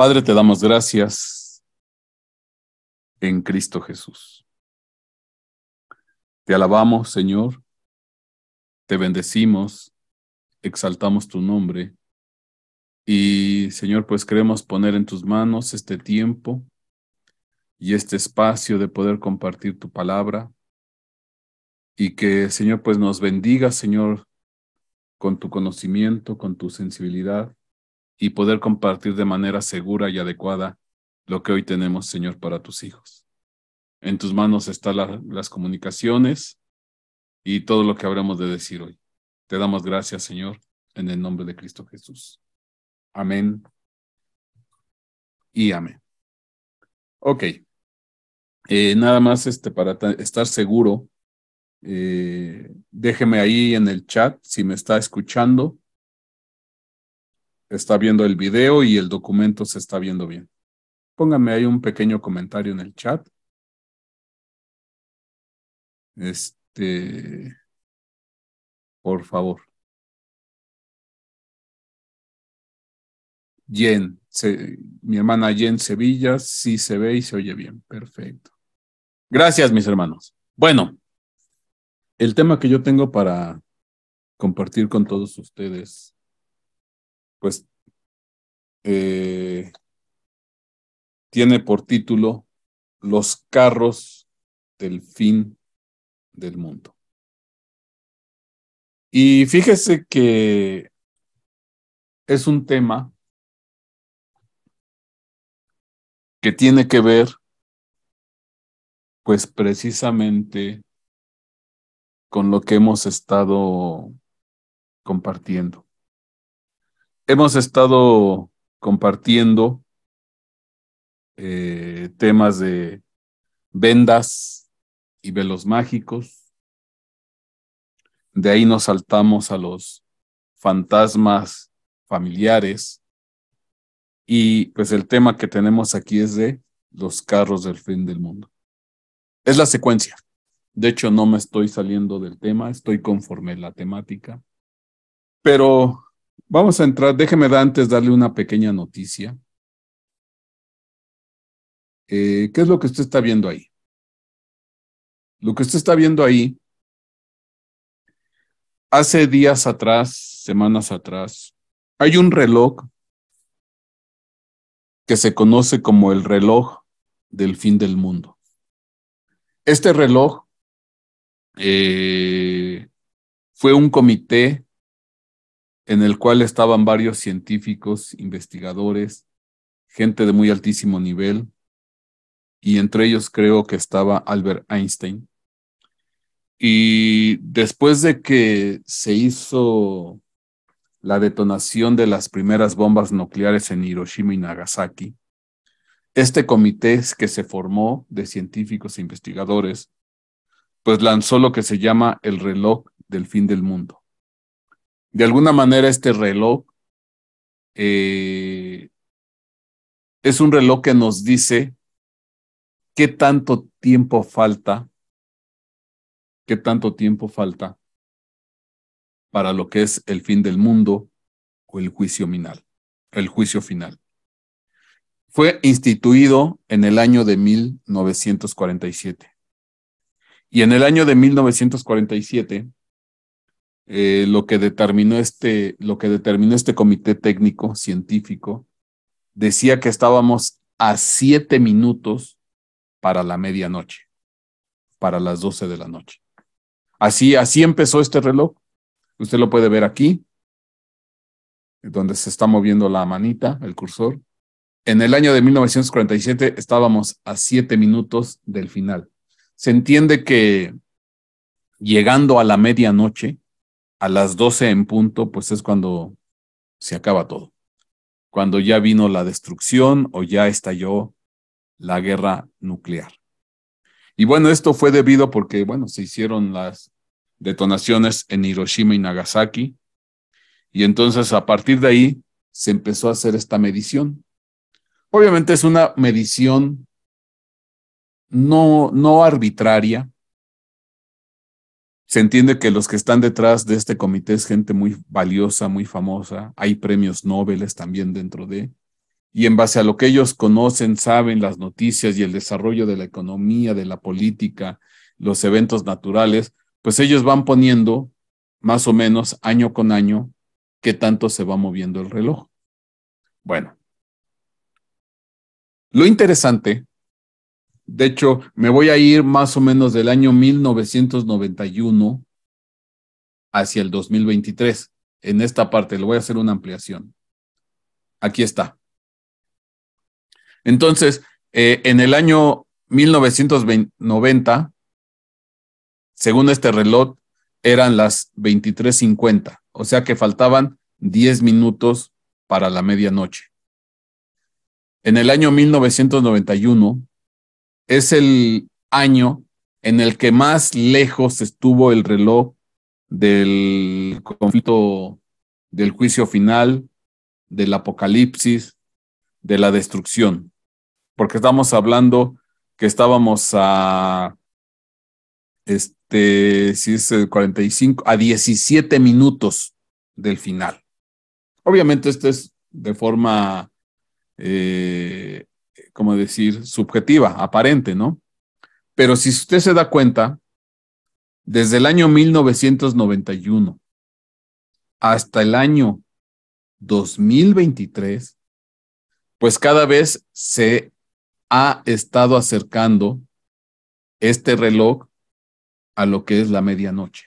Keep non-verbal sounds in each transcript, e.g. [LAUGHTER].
Padre, te damos gracias en Cristo Jesús. Te alabamos, Señor, te bendecimos, exaltamos tu nombre y, Señor, pues queremos poner en tus manos este tiempo y este espacio de poder compartir tu palabra y que, Señor, pues nos bendiga, Señor, con tu conocimiento, con tu sensibilidad y poder compartir de manera segura y adecuada lo que hoy tenemos, Señor, para tus hijos. En tus manos están las comunicaciones y todo lo que habremos de decir hoy. Te damos gracias, Señor, en el nombre de Cristo Jesús. Amén y amén. Ok. Eh, nada más este, para estar seguro, eh, déjeme ahí en el chat si me está escuchando está viendo el video y el documento se está viendo bien. Póngame ahí un pequeño comentario en el chat. Este, por favor. Jen, mi hermana Jen Sevilla, sí se ve y se oye bien. Perfecto. Gracias, mis hermanos. Bueno, el tema que yo tengo para compartir con todos ustedes pues eh, tiene por título Los carros del fin del mundo. Y fíjese que es un tema que tiene que ver, pues precisamente con lo que hemos estado compartiendo hemos estado compartiendo eh, temas de vendas y velos mágicos. De ahí nos saltamos a los fantasmas familiares. Y pues el tema que tenemos aquí es de los carros del fin del mundo. Es la secuencia. De hecho, no me estoy saliendo del tema, estoy conforme a la temática. Pero Vamos a entrar, déjeme antes darle una pequeña noticia. Eh, ¿Qué es lo que usted está viendo ahí? Lo que usted está viendo ahí, hace días atrás, semanas atrás, hay un reloj que se conoce como el reloj del fin del mundo. Este reloj eh, fue un comité en el cual estaban varios científicos, investigadores, gente de muy altísimo nivel, y entre ellos creo que estaba Albert Einstein. Y después de que se hizo la detonación de las primeras bombas nucleares en Hiroshima y Nagasaki, este comité que se formó de científicos e investigadores, pues lanzó lo que se llama el reloj del fin del mundo de alguna manera este reloj eh, es un reloj que nos dice qué tanto tiempo falta, qué tanto tiempo falta para lo que es el fin del mundo o el juicio final, el juicio final. Fue instituido en el año de 1947. Y en el año de 1947 eh, lo que determinó este, lo que determinó este comité técnico científico, decía que estábamos a siete minutos para la medianoche, para las doce de la noche. Así, así empezó este reloj. Usted lo puede ver aquí, donde se está moviendo la manita, el cursor. En el año de 1947 estábamos a siete minutos del final. Se entiende que llegando a la medianoche, a las 12 en punto, pues es cuando se acaba todo. Cuando ya vino la destrucción o ya estalló la guerra nuclear. Y bueno, esto fue debido porque, bueno, se hicieron las detonaciones en Hiroshima y Nagasaki. Y entonces a partir de ahí se empezó a hacer esta medición. Obviamente es una medición no, no arbitraria, se entiende que los que están detrás de este comité es gente muy valiosa, muy famosa. Hay premios Nobel también dentro de. Y en base a lo que ellos conocen, saben las noticias y el desarrollo de la economía, de la política, los eventos naturales, pues ellos van poniendo más o menos año con año qué tanto se va moviendo el reloj. Bueno, lo interesante de hecho, me voy a ir más o menos del año 1991 hacia el 2023. En esta parte le voy a hacer una ampliación. Aquí está. Entonces, eh, en el año 1990, según este reloj, eran las 23:50, o sea que faltaban 10 minutos para la medianoche. En el año 1991, es el año en el que más lejos estuvo el reloj del conflicto, del juicio final, del apocalipsis, de la destrucción. Porque estamos hablando que estábamos a, este, si es 45, a 17 minutos del final. Obviamente esto es de forma eh, como decir, subjetiva, aparente, ¿no? Pero si usted se da cuenta, desde el año 1991 hasta el año 2023, pues cada vez se ha estado acercando este reloj a lo que es la medianoche.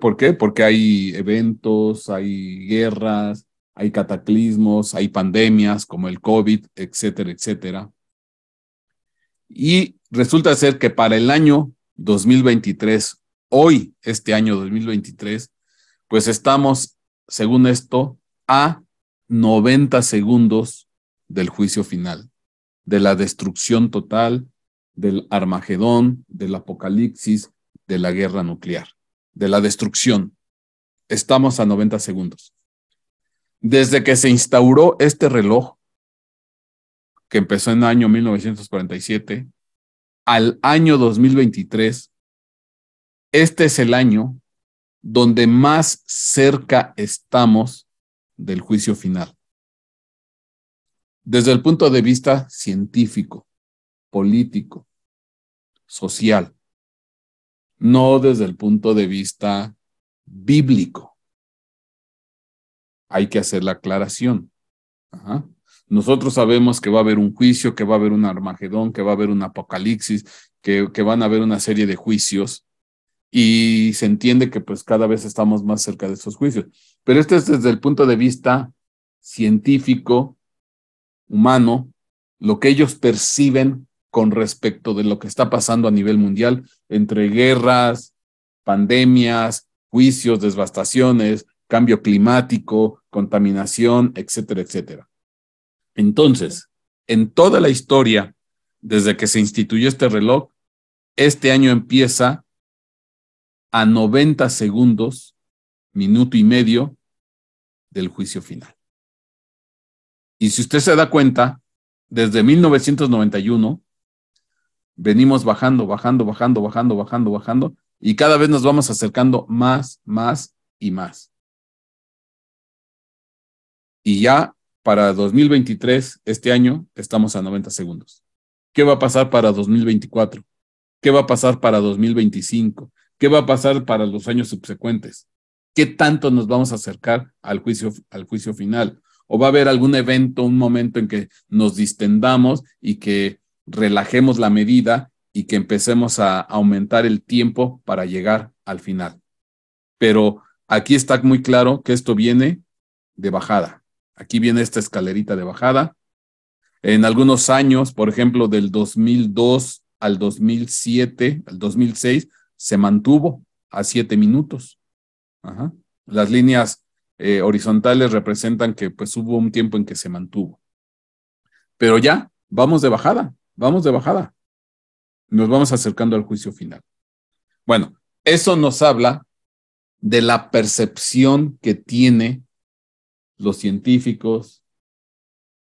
¿Por qué? Porque hay eventos, hay guerras, hay cataclismos, hay pandemias como el COVID, etcétera, etcétera. Y resulta ser que para el año 2023, hoy, este año 2023, pues estamos, según esto, a 90 segundos del juicio final, de la destrucción total, del Armagedón, del apocalipsis, de la guerra nuclear, de la destrucción. Estamos a 90 segundos desde que se instauró este reloj, que empezó en el año 1947, al año 2023, este es el año donde más cerca estamos del juicio final. Desde el punto de vista científico, político, social, no desde el punto de vista bíblico hay que hacer la aclaración. Nosotros sabemos que va a haber un juicio, que va a haber un Armagedón, que va a haber un apocalipsis, que, van a haber una serie de juicios y se entiende que pues cada vez estamos más cerca de esos juicios. Pero este es desde el punto de vista científico, humano, lo que ellos perciben con respecto de lo que está pasando a nivel mundial entre guerras, pandemias, juicios, devastaciones, cambio climático, contaminación, etcétera, etcétera. Entonces, en toda la historia, desde que se instituyó este reloj, este año empieza a 90 segundos, minuto y medio del juicio final. Y si usted se da cuenta, desde 1991 venimos bajando, bajando, bajando, bajando, bajando, bajando, y cada vez nos vamos acercando más, más y más y ya para 2023, este año, estamos a 90 segundos. ¿Qué va a pasar para 2024? ¿Qué va a pasar para 2025? ¿Qué va a pasar para los años subsecuentes? ¿Qué tanto nos vamos a acercar al juicio, al juicio final? ¿O va a haber algún evento, un momento en que nos distendamos y que relajemos la medida y que empecemos a aumentar el tiempo para llegar al final? Pero aquí está muy claro que esto viene de bajada Aquí viene esta escalerita de bajada. En algunos años, por ejemplo, del 2002 al 2007, al 2006, se mantuvo a siete minutos. Las líneas eh, horizontales representan que pues hubo un tiempo en que se mantuvo. Pero ya, vamos de bajada, vamos de bajada. Nos vamos acercando al juicio final. Bueno, eso nos habla de la percepción que tiene los científicos,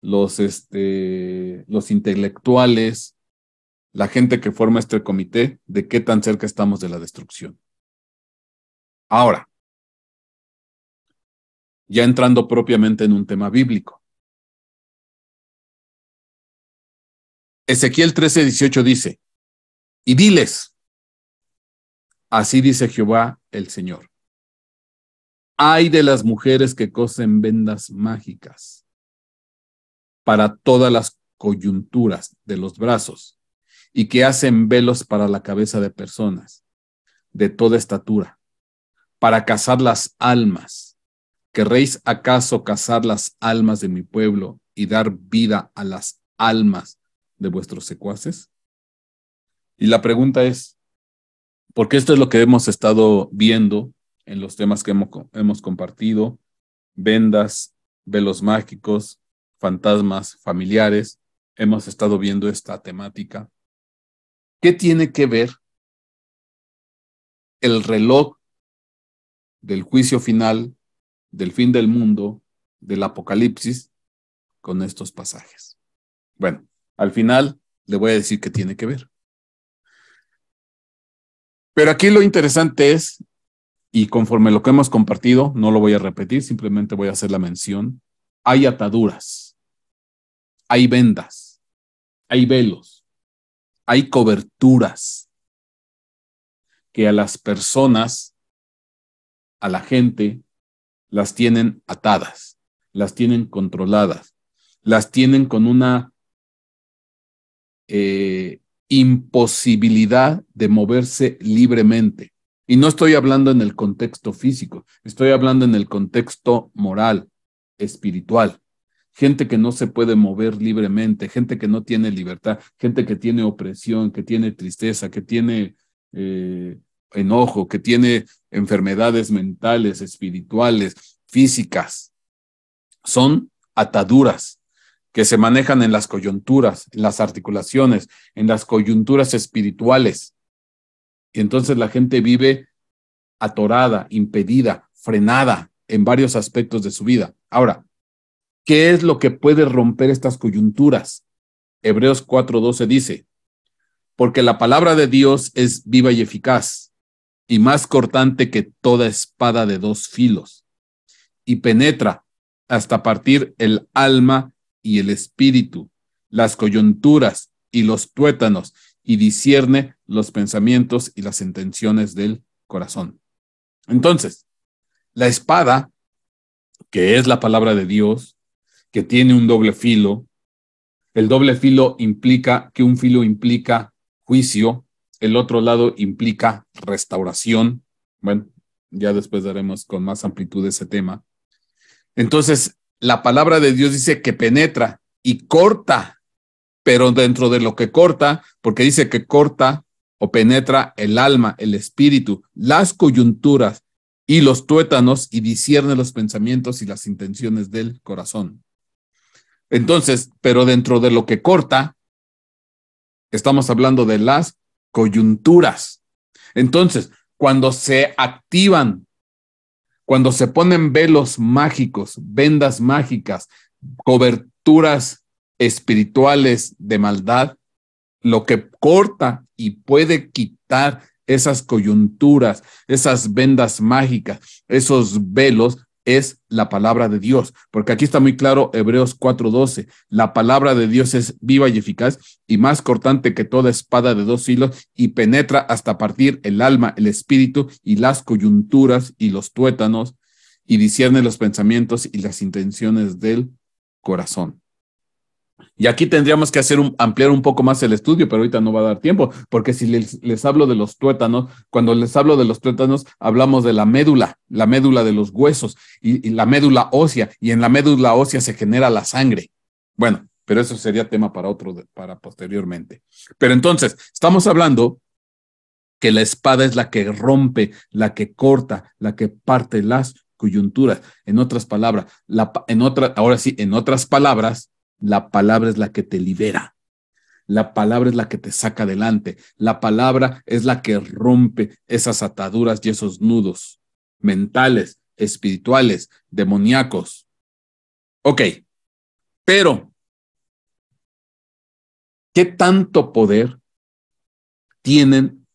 los, este, los intelectuales, la gente que forma este comité, de qué tan cerca estamos de la destrucción. Ahora, ya entrando propiamente en un tema bíblico. Ezequiel 13, 18 dice, y diles, así dice Jehová el Señor, hay de las mujeres que cosen vendas mágicas para todas las coyunturas de los brazos y que hacen velos para la cabeza de personas de toda estatura, para cazar las almas. ¿Querréis acaso cazar las almas de mi pueblo y dar vida a las almas de vuestros secuaces? Y la pregunta es, porque esto es lo que hemos estado viendo en los temas que hemos, compartido, vendas, velos mágicos, fantasmas familiares. Hemos estado viendo esta temática. ¿Qué tiene que ver el reloj del juicio final, del fin del mundo, del apocalipsis con estos pasajes? Bueno, al final le voy a decir qué tiene que ver. Pero aquí lo interesante es y conforme lo que hemos compartido, no lo voy a repetir, simplemente voy a hacer la mención. Hay ataduras, hay vendas, hay velos, hay coberturas que a las personas, a la gente, las tienen atadas, las tienen controladas, las tienen con una eh, imposibilidad de moverse libremente y no estoy hablando en el contexto físico, estoy hablando en el contexto moral, espiritual. Gente que no se puede mover libremente, gente que no tiene libertad, gente que tiene opresión, que tiene tristeza, que tiene eh, enojo, que tiene enfermedades mentales, espirituales, físicas. Son ataduras que se manejan en las coyunturas, en las articulaciones, en las coyunturas espirituales y entonces la gente vive atorada, impedida, frenada en varios aspectos de su vida. Ahora, ¿qué es lo que puede romper estas coyunturas? Hebreos 4:12 dice, porque la palabra de Dios es viva y eficaz, y más cortante que toda espada de dos filos, y penetra hasta partir el alma y el espíritu, las coyunturas y los tuétanos, y discierne los pensamientos y las intenciones del corazón. Entonces, la espada, que es la palabra de Dios, que tiene un doble filo, el doble filo implica que un filo implica juicio, el otro lado implica restauración. Bueno, ya después daremos con más amplitud ese tema. Entonces, la palabra de Dios dice que penetra y corta, pero dentro de lo que corta, porque dice que corta o penetra el alma, el espíritu, las coyunturas y los tuétanos y discierne los pensamientos y las intenciones del corazón. Entonces, pero dentro de lo que corta, estamos hablando de las coyunturas. Entonces, cuando se activan, cuando se ponen velos mágicos, vendas mágicas, coberturas espirituales de maldad, lo que corta y puede quitar esas coyunturas, esas vendas mágicas, esos velos, es la palabra de Dios, porque aquí está muy claro Hebreos 4:12, la palabra de Dios es viva y eficaz y más cortante que toda espada de dos hilos y penetra hasta partir el alma, el espíritu y las coyunturas y los tuétanos y discierne los pensamientos y las intenciones del corazón. Y aquí tendríamos que hacer ampliar un poco más el estudio, pero ahorita no va a dar tiempo, porque si les, hablo de los tuétanos, cuando les hablo de los tuétanos, hablamos de la médula, la médula de los huesos y, la médula ósea, y en la médula ósea se genera la sangre. Bueno, pero eso sería tema para otro, para posteriormente. Pero entonces, estamos hablando que la espada es la que rompe, la que corta, la que parte las coyunturas. En otras palabras, la, en otra, ahora sí, en otras palabras, la palabra es la que te libera. La palabra es la que te saca adelante. La palabra es la que rompe esas ataduras y esos nudos mentales, espirituales, demoníacos. Ok, pero, ¿qué tanto poder tienen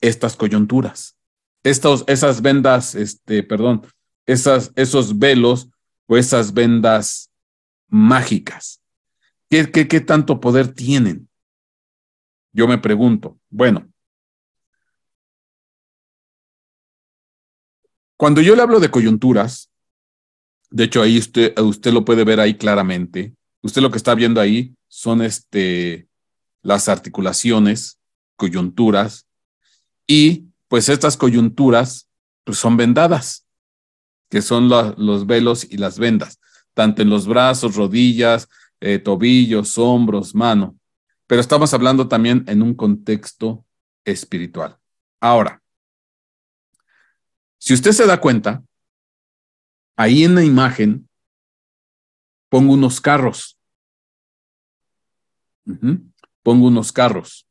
estas coyunturas? Estos, esas vendas, este, perdón, esas, esos velos o esas vendas mágicas. ¿Qué, tanto poder tienen? Yo me pregunto, bueno, cuando yo le hablo de coyunturas, de hecho ahí usted, usted lo puede ver ahí claramente, usted lo que está viendo ahí son este, las articulaciones, coyunturas, y pues estas coyunturas pues, son vendadas, que son los velos y las vendas, tanto en los brazos, rodillas, eh, tobillos, hombros, mano. Pero estamos hablando también en un contexto espiritual. Ahora, si usted se da cuenta, ahí en la imagen pongo unos carros. Pongo unos carros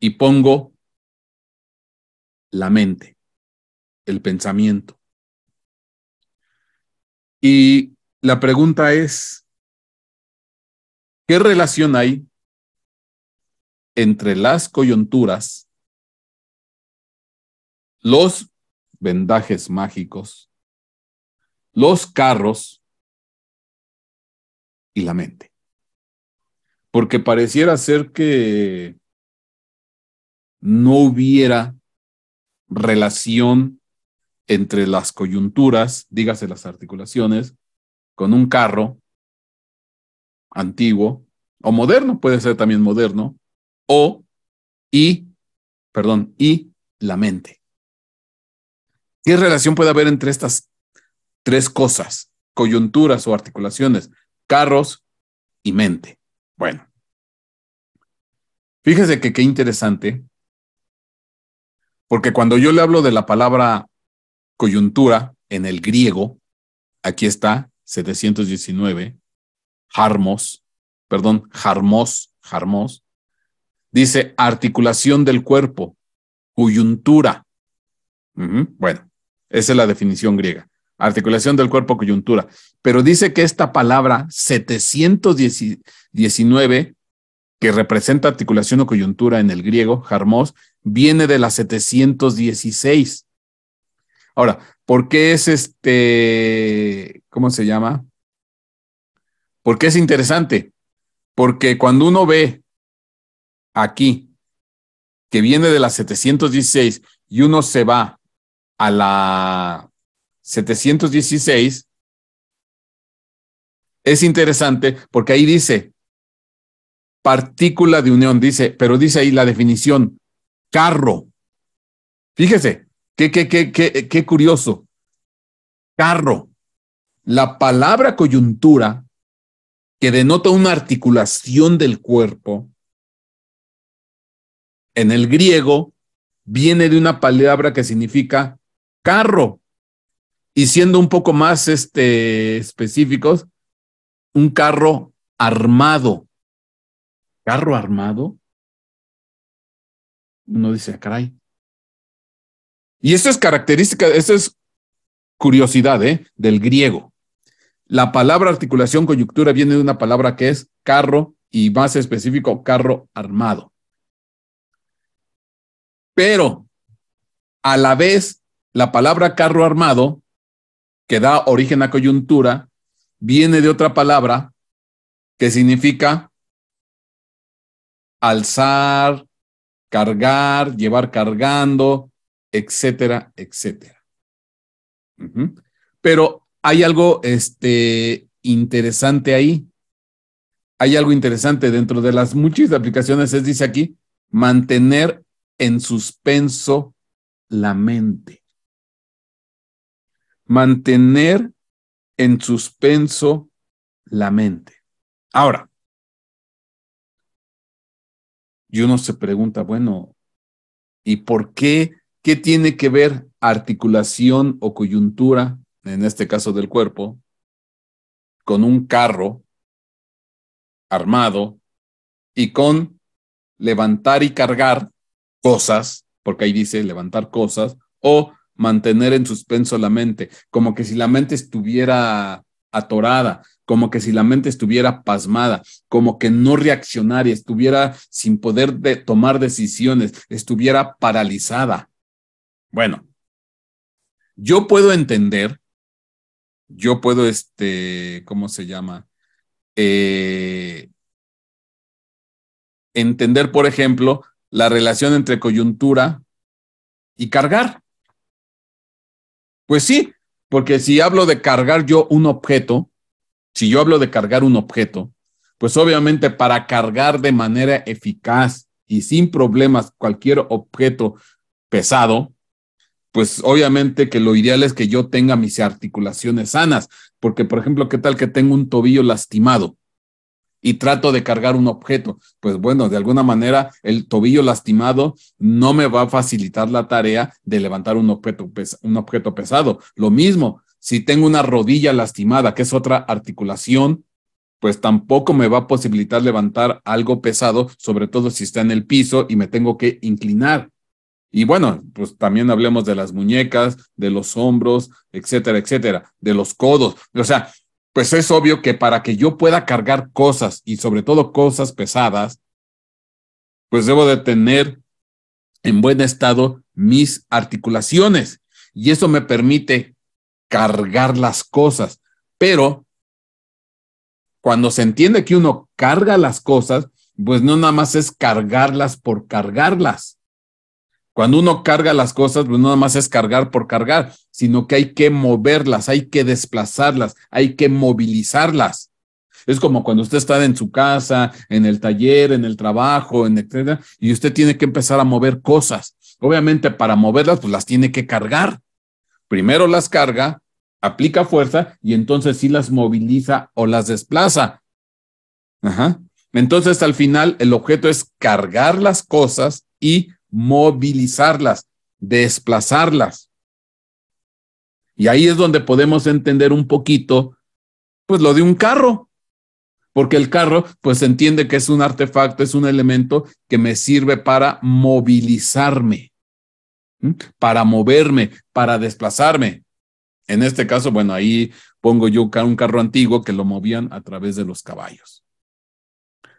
y pongo la mente, el pensamiento. Y la pregunta es, ¿Qué relación hay entre las coyunturas, los vendajes mágicos, los carros y la mente? Porque pareciera ser que no hubiera relación entre las coyunturas, dígase las articulaciones, con un carro antiguo, o moderno, puede ser también moderno, o y, perdón, y la mente. ¿Qué relación puede haber entre estas tres cosas, coyunturas o articulaciones, carros y mente? Bueno, fíjese que qué interesante, porque cuando yo le hablo de la palabra coyuntura en el griego, aquí está, 719, Harmos, perdón, Harmos, Harmos, dice articulación del cuerpo, coyuntura. Bueno, esa es la definición griega, articulación del cuerpo, coyuntura. Pero dice que esta palabra 719, que representa articulación o coyuntura en el griego, Harmos, viene de la 716. Ahora, ¿por qué es este, ¿cómo se llama? Porque es interesante? Porque cuando uno ve aquí que viene de la 716 y uno se va a la 716, es interesante porque ahí dice partícula de unión, dice, pero dice ahí la definición, carro. Fíjese, qué, qué, qué, qué, qué curioso. Carro. La palabra coyuntura que denota una articulación del cuerpo, en el griego viene de una palabra que significa carro. Y siendo un poco más este, específicos, un carro armado. ¿Carro armado? Uno dice, ah, caray. Y esto es característica, eso es curiosidad ¿eh? del griego. La palabra articulación coyuntura viene de una palabra que es carro y más específico, carro armado. Pero a la vez, la palabra carro armado, que da origen a coyuntura, viene de otra palabra que significa alzar, cargar, llevar cargando, etcétera, etcétera. Pero hay algo este, interesante ahí. Hay algo interesante dentro de las muchas aplicaciones, es dice aquí, mantener en suspenso la mente. Mantener en suspenso la mente. Ahora, y uno se pregunta, bueno, ¿y por qué? ¿Qué tiene que ver articulación o coyuntura en este caso del cuerpo, con un carro armado y con levantar y cargar cosas, porque ahí dice levantar cosas, o mantener en suspenso la mente, como que si la mente estuviera atorada, como que si la mente estuviera pasmada, como que no reaccionara, estuviera sin poder de tomar decisiones, estuviera paralizada. Bueno, yo puedo entender yo puedo, este, ¿cómo se llama? Eh, entender, por ejemplo, la relación entre coyuntura y cargar. Pues sí, porque si hablo de cargar yo un objeto, si yo hablo de cargar un objeto, pues obviamente para cargar de manera eficaz y sin problemas cualquier objeto pesado, pues obviamente que lo ideal es que yo tenga mis articulaciones sanas, porque por ejemplo, ¿qué tal que tengo un tobillo lastimado? y trato de cargar un objeto, pues bueno, de alguna manera el tobillo lastimado no me va a facilitar la tarea de levantar un objeto, un objeto pesado. Lo mismo, si tengo una rodilla lastimada, que es otra articulación, pues tampoco me va a posibilitar levantar algo pesado, sobre todo si está en el piso y me tengo que inclinar. Y bueno, pues también hablemos de las muñecas, de los hombros, etcétera, etcétera, de los codos. O sea, pues es obvio que para que yo pueda cargar cosas y sobre todo cosas pesadas, pues debo de tener en buen estado mis articulaciones y eso me permite cargar las cosas. Pero cuando se entiende que uno carga las cosas, pues no nada más es cargarlas por cargarlas cuando uno carga las cosas, pues no nada más es cargar por cargar, sino que hay que moverlas, hay que desplazarlas, hay que movilizarlas. Es como cuando usted está en su casa, en el taller, en el trabajo, en etcétera, y usted tiene que empezar a mover cosas. Obviamente, para moverlas, pues las tiene que cargar. Primero las carga, aplica fuerza y entonces sí las moviliza o las desplaza. Ajá. Entonces, al final, el objeto es cargar las cosas y movilizarlas, desplazarlas. Y ahí es donde podemos entender un poquito, pues lo de un carro, porque el carro, pues entiende que es un artefacto, es un elemento que me sirve para movilizarme, para moverme, para desplazarme. En este caso, bueno, ahí pongo yo un carro antiguo que lo movían a través de los caballos.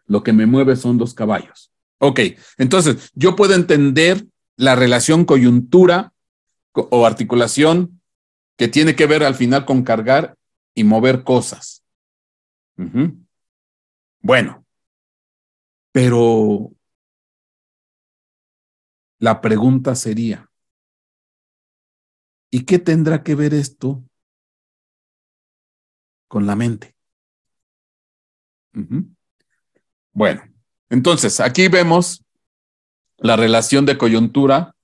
Lo que me mueve son los caballos. Ok, entonces yo puedo entender la relación coyuntura o articulación que tiene que ver al final con cargar y mover cosas. Bueno, pero la pregunta sería, ¿y qué tendrá que ver esto con la mente? Bueno. Entonces, aquí vemos la relación de coyuntura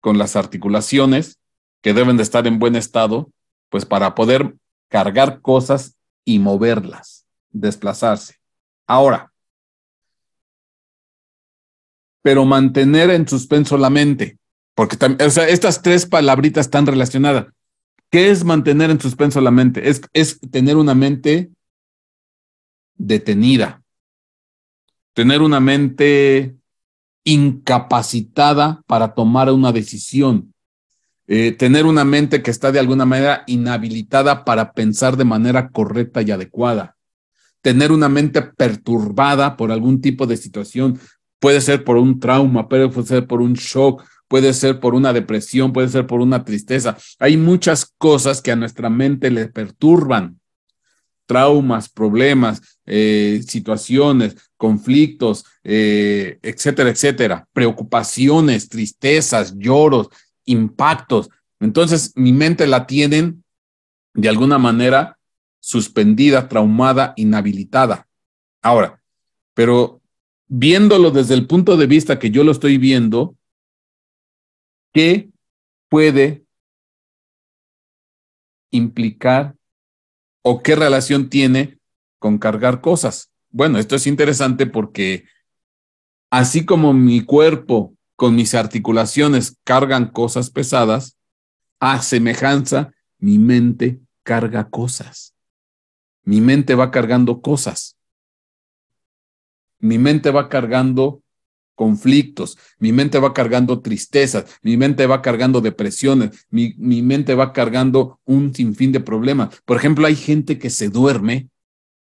con las articulaciones que deben de estar en buen estado, pues para poder cargar cosas y moverlas, desplazarse. Ahora, pero mantener en suspenso la mente, porque estas tres palabritas están relacionadas. ¿Qué es mantener en suspenso la mente? Es, es tener una mente detenida, tener una mente incapacitada para tomar una decisión, eh, tener una mente que está de alguna manera inhabilitada para pensar de manera correcta y adecuada, tener una mente perturbada por algún tipo de situación, puede ser por un trauma, puede ser por un shock, puede ser por una depresión, puede ser por una tristeza. Hay muchas cosas que a nuestra mente le perturban traumas, problemas, eh, situaciones, conflictos, eh, etcétera, etcétera, preocupaciones, tristezas, lloros, impactos. Entonces, mi mente la tienen de alguna manera suspendida, traumada, inhabilitada. Ahora, pero viéndolo desde el punto de vista que yo lo estoy viendo, ¿qué puede implicar o qué relación tiene con cargar cosas. Bueno, esto es interesante porque así como mi cuerpo con mis articulaciones cargan cosas pesadas, a semejanza, mi mente carga cosas. Mi mente va cargando cosas. Mi mente va cargando conflictos, mi mente va cargando tristezas, mi mente va cargando depresiones, mi, mente va cargando un sinfín de problemas. Por ejemplo, hay gente que se duerme,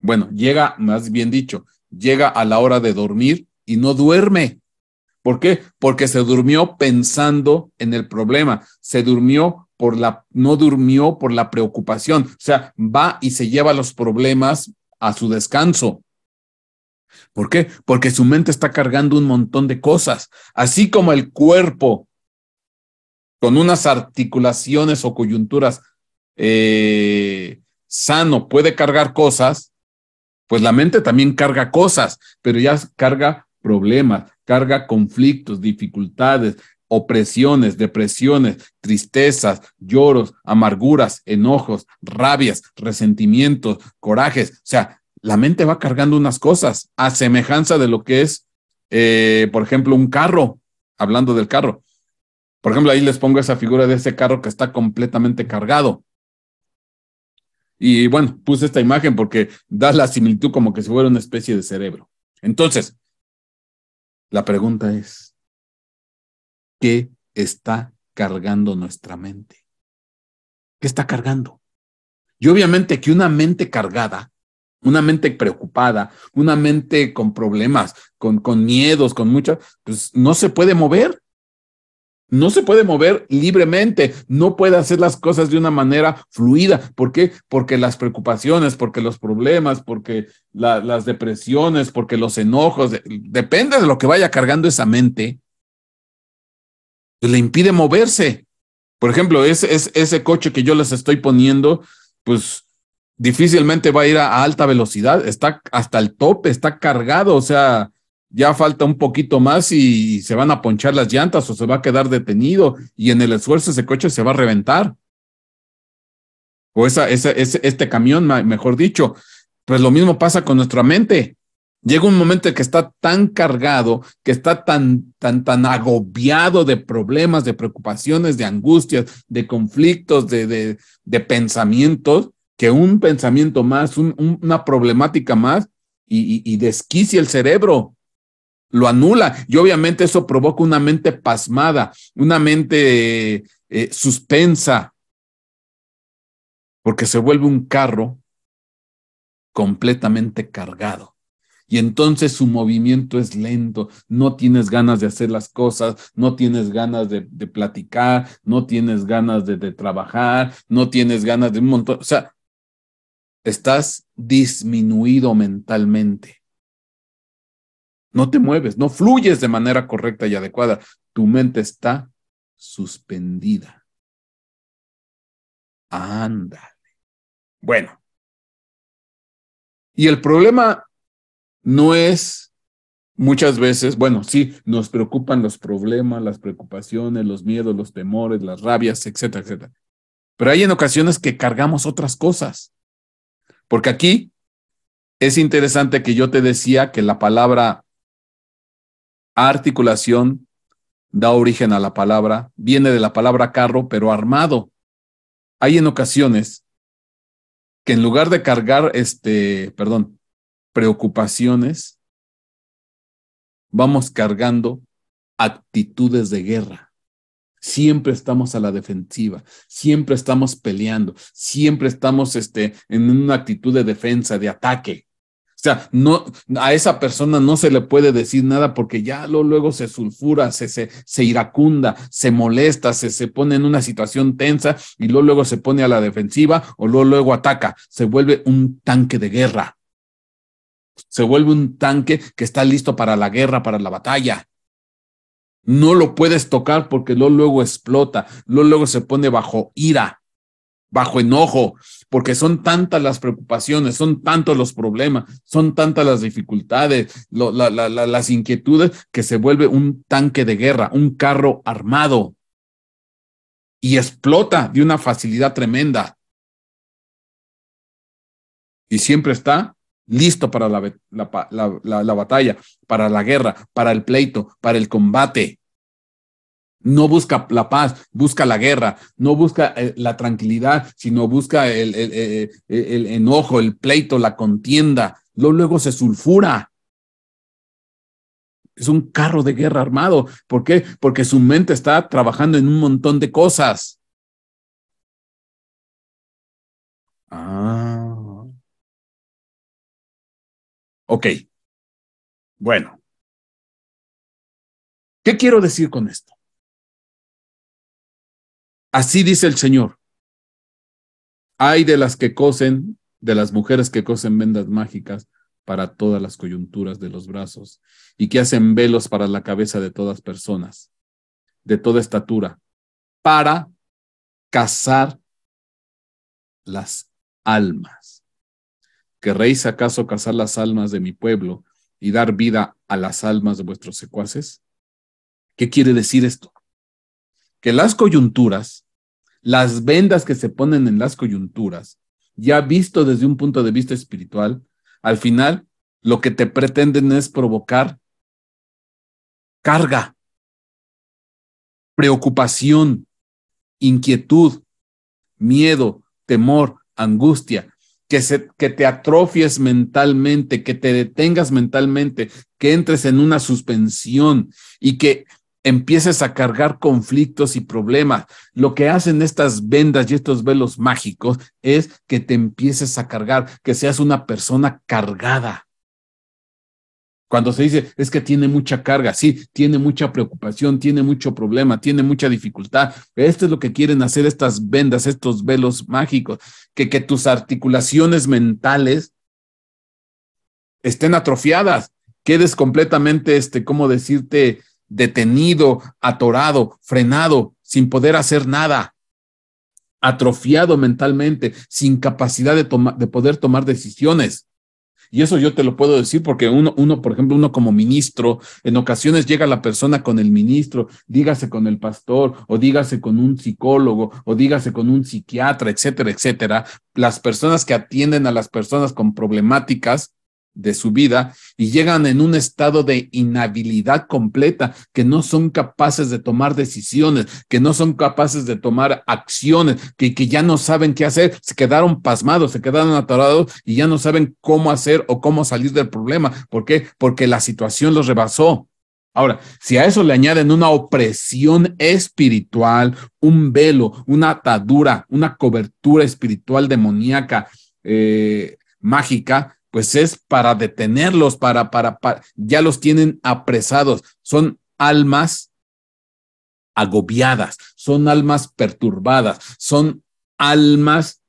bueno, llega, más bien dicho, llega a la hora de dormir y no duerme. ¿Por qué? Porque se durmió pensando en el problema, se durmió por la, no durmió por la preocupación, o sea, va y se lleva los problemas a su descanso. ¿Por qué? Porque su mente está cargando un montón de cosas, así como el cuerpo con unas articulaciones o coyunturas eh, sano puede cargar cosas, pues la mente también carga cosas, pero ya carga problemas, carga conflictos, dificultades, opresiones, depresiones, tristezas, lloros, amarguras, enojos, rabias, resentimientos, corajes. O sea, la mente va cargando unas cosas a semejanza de lo que es, eh, por ejemplo, un carro, hablando del carro. Por ejemplo, ahí les pongo esa figura de ese carro que está completamente cargado. Y bueno, puse esta imagen porque da la similitud como que si fuera una especie de cerebro. Entonces, la pregunta es, ¿qué está cargando nuestra mente? ¿Qué está cargando? Y obviamente que una mente cargada una mente preocupada, una mente con problemas, con, con miedos, con muchas, pues no se puede mover. No se puede mover libremente, no puede hacer las cosas de una manera fluida. ¿Por qué? Porque las preocupaciones, porque los problemas, porque las depresiones, porque los enojos, depende de lo que vaya cargando esa mente, pues, le impide moverse. Por ejemplo, ese coche que yo les estoy poniendo, pues difícilmente va a ir a, alta velocidad, está hasta el tope, está cargado, o sea, ya falta un poquito más y se van a ponchar las llantas o se va a quedar detenido y en el esfuerzo ese coche se va a reventar. O esa, este camión, mejor dicho. Pues lo mismo pasa con nuestra mente. Llega un momento en que está tan cargado, que está tan, tan, tan agobiado de problemas, de preocupaciones, de angustias, de conflictos, de, de, de pensamientos, que un pensamiento más, una problemática más, y, desquicia el cerebro, lo anula. Y obviamente eso provoca una mente pasmada, una mente eh, suspensa, porque se vuelve un carro completamente cargado. Y entonces su movimiento es lento, no tienes ganas de hacer las cosas, no tienes ganas de, platicar, no tienes ganas de, de trabajar, no tienes ganas de un montón. O sea, Estás disminuido mentalmente. No te mueves, no fluyes de manera correcta y adecuada. Tu mente está suspendida. Ándale. Bueno. Y el problema no es muchas veces, bueno, sí, nos preocupan los problemas, las preocupaciones, los miedos, los temores, las rabias, etcétera, etcétera. Pero hay en ocasiones que cargamos otras cosas. Porque aquí es interesante que yo te decía que la palabra articulación da origen a la palabra, viene de la palabra carro, pero armado. Hay en ocasiones que en lugar de cargar este, perdón, preocupaciones, vamos cargando actitudes de guerra. Siempre estamos a la defensiva, siempre estamos peleando, siempre estamos este, en una actitud de defensa, de ataque. O sea, no, a esa persona no se le puede decir nada porque ya lo, luego se sulfura, se, se, iracunda, se molesta, se, se, pone en una situación tensa y luego, luego se pone a la defensiva o luego, luego ataca. Se vuelve un tanque de guerra. Se vuelve un tanque que está listo para la guerra, para la batalla. No lo puedes tocar porque lo luego explota, luego se pone bajo ira, bajo enojo, porque son tantas las preocupaciones, son tantos los problemas, son tantas las dificultades, las inquietudes, que se vuelve un tanque de guerra, un carro armado y explota de una facilidad tremenda. Y siempre está listo para la, batalla, para la guerra, para el pleito, para el combate. No busca la paz, busca la guerra, no busca eh, la tranquilidad, sino busca eh, eh, el, enojo, el pleito, la contienda. luego se sulfura. Es un carro de guerra armado. ¿Por qué? Porque su mente está trabajando en un montón de cosas. Ah Ok. Bueno. ¿Qué quiero decir con esto? Así dice el Señor. Hay de las que cosen, de las mujeres que cosen vendas mágicas para todas las coyunturas de los brazos y que hacen velos para la cabeza de todas personas, de toda estatura, para cazar las almas. ¿Querréis acaso cazar las almas de mi pueblo y dar vida a las almas de vuestros secuaces? ¿Qué quiere decir esto? Que las coyunturas, las vendas que se ponen en las coyunturas, ya visto desde un punto de vista espiritual, al final lo que te pretenden es provocar carga, preocupación, inquietud, miedo, temor, angustia, que, se, te atrofies mentalmente, que te detengas mentalmente, que entres en una suspensión y que empieces a cargar conflictos y problemas. Lo que hacen estas vendas y estos velos mágicos es que te empieces a cargar, que seas una persona cargada. Cuando se dice, es que tiene mucha carga, sí, tiene mucha preocupación, tiene mucho problema, tiene mucha dificultad. Esto es lo que quieren hacer estas vendas, estos velos mágicos, que, que tus articulaciones mentales estén atrofiadas, quedes completamente, este, ¿cómo decirte? Detenido, atorado, frenado, sin poder hacer nada, atrofiado mentalmente, sin capacidad de, de poder tomar decisiones. Y eso yo te lo puedo decir porque uno, uno, por ejemplo, uno como ministro, en ocasiones llega la persona con el ministro, dígase con el pastor o dígase con un psicólogo o dígase con un psiquiatra, etcétera, etcétera. Las personas que atienden a las personas con problemáticas de su vida y llegan en un estado de inhabilidad completa, que no son capaces de tomar decisiones, que no son capaces de tomar acciones, que, que ya no saben qué hacer, se quedaron pasmados, se quedaron atorados y ya no saben cómo hacer o cómo salir del problema. ¿Por qué? Porque la situación los rebasó. Ahora, si a eso le añaden una opresión espiritual, un velo, una atadura, una cobertura espiritual demoníaca, eh, mágica, pues es para detenerlos, para, para, ya los tienen apresados. Son almas agobiadas, son almas perturbadas, son almas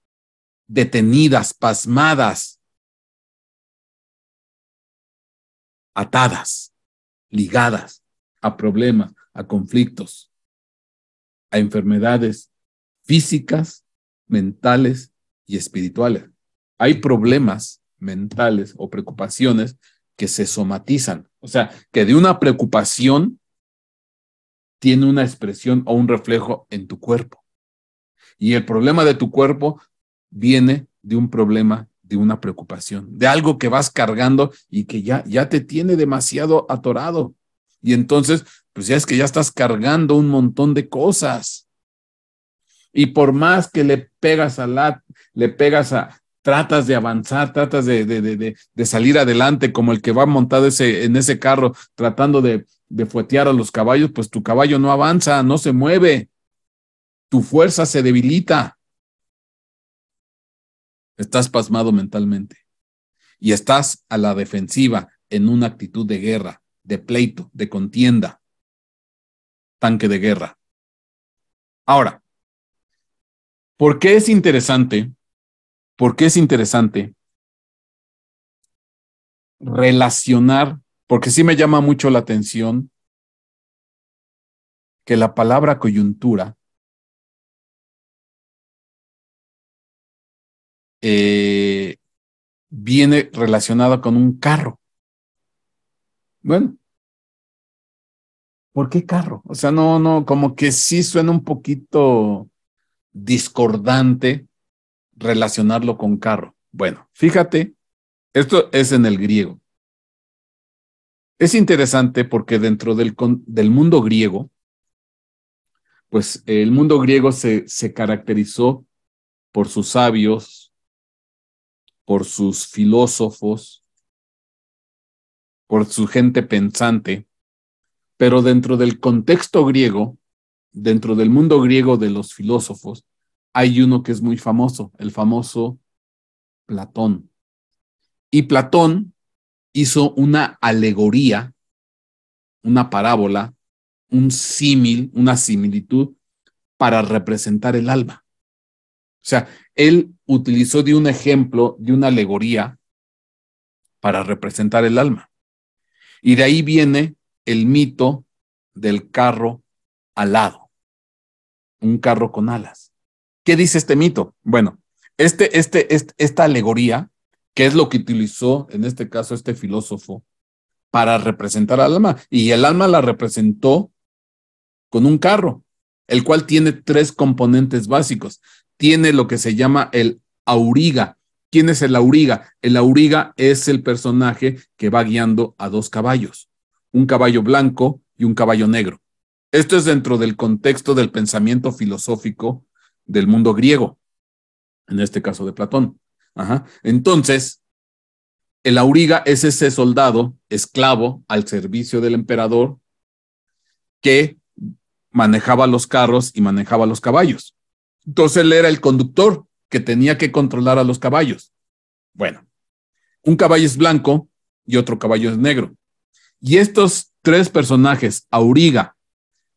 detenidas, pasmadas, atadas, ligadas a problemas, a conflictos, a enfermedades físicas, mentales y espirituales. Hay problemas mentales o preocupaciones que se somatizan. O sea, que de una preocupación tiene una expresión o un reflejo en tu cuerpo. Y el problema de tu cuerpo viene de un problema, de una preocupación, de algo que vas cargando y que ya, ya te tiene demasiado atorado. Y entonces, pues ya es que ya estás cargando un montón de cosas. Y por más que le pegas a la, le pegas a, tratas de avanzar, tratas de, salir adelante, como el que va montado ese, en ese carro tratando de, de fuetear a los caballos, pues tu caballo no avanza, no se mueve, tu fuerza se debilita. Estás pasmado mentalmente y estás a la defensiva en una actitud de guerra, de pleito, de contienda, tanque de guerra. Ahora, ¿por qué es interesante ¿Por qué es interesante? Relacionar, porque sí me llama mucho la atención que la palabra coyuntura eh, viene relacionada con un carro. Bueno, ¿por qué carro? O sea, no, no, como que sí suena un poquito discordante relacionarlo con carro. Bueno, fíjate, esto es en el griego. Es interesante porque dentro del, mundo griego, pues el mundo griego se, se caracterizó por sus sabios, por sus filósofos, por su gente pensante, pero dentro del contexto griego, dentro del mundo griego de los filósofos, hay uno que es muy famoso, el famoso Platón. Y Platón hizo una alegoría, una parábola, un símil, una similitud para representar el alma. O sea, él utilizó de un ejemplo, de una alegoría para representar el alma. Y de ahí viene el mito del carro alado, un carro con alas. ¿Qué dice este mito? Bueno, este, este, esta alegoría, que es lo que utilizó en este caso este filósofo para representar al alma, y el alma la representó con un carro, el cual tiene tres componentes básicos. Tiene lo que se llama el auriga. ¿Quién es el auriga? El auriga es el personaje que va guiando a dos caballos, un caballo blanco y un caballo negro. Esto es dentro del contexto del pensamiento filosófico del mundo griego, en este caso de Platón. Ajá. Entonces, el auriga es ese soldado esclavo al servicio del emperador que manejaba los carros y manejaba los caballos. Entonces él era el conductor que tenía que controlar a los caballos. Bueno, un caballo es blanco y otro caballo es negro. Y estos tres personajes, Auriga,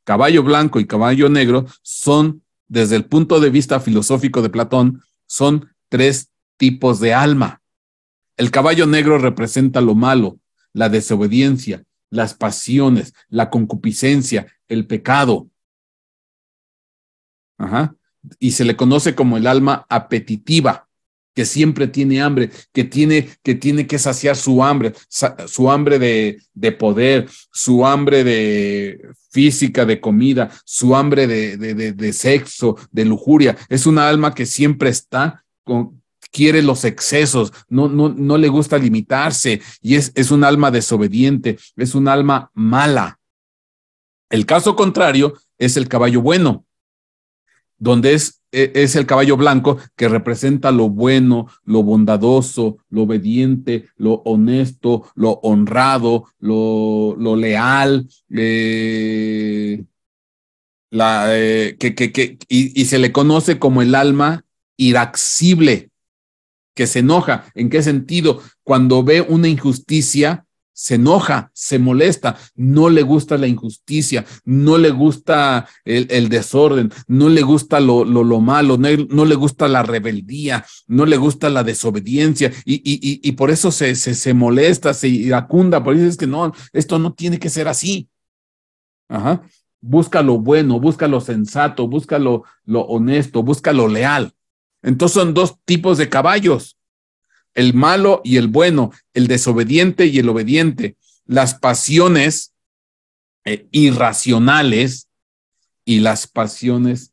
caballo blanco y caballo negro, son desde el punto de vista filosófico de Platón, son tres tipos de alma. El caballo negro representa lo malo, la desobediencia, las pasiones, la concupiscencia, el pecado. Ajá. Y se le conoce como el alma apetitiva que siempre tiene hambre, que tiene que, tiene que saciar su hambre, su hambre de, poder, su hambre de física, de comida, su hambre de, sexo, de lujuria. Es una alma que siempre está con quiere los excesos, no, no, no le gusta limitarse y es, es un alma desobediente, es un alma mala. El caso contrario es el caballo bueno, donde es, e, es el caballo blanco que representa lo bueno, lo bondadoso, lo obediente, lo honesto, lo honrado, lo, lo leal, eh, eh, que, y, y, se le conoce como el alma iraxible, que se enoja. ¿En qué sentido? Cuando ve una injusticia, se enoja, se molesta, no le gusta la injusticia, no le gusta el, desorden, no le gusta lo, lo, lo malo, no, le gusta la rebeldía, no le gusta la desobediencia y, y, y, por eso se, molesta, se iracunda, por eso es que no, esto no tiene que ser así. Ajá. Busca lo bueno, busca lo sensato, busca lo, lo honesto, busca lo leal. Entonces son dos tipos de caballos el malo y el bueno, el desobediente y el obediente, las pasiones eh, irracionales y las pasiones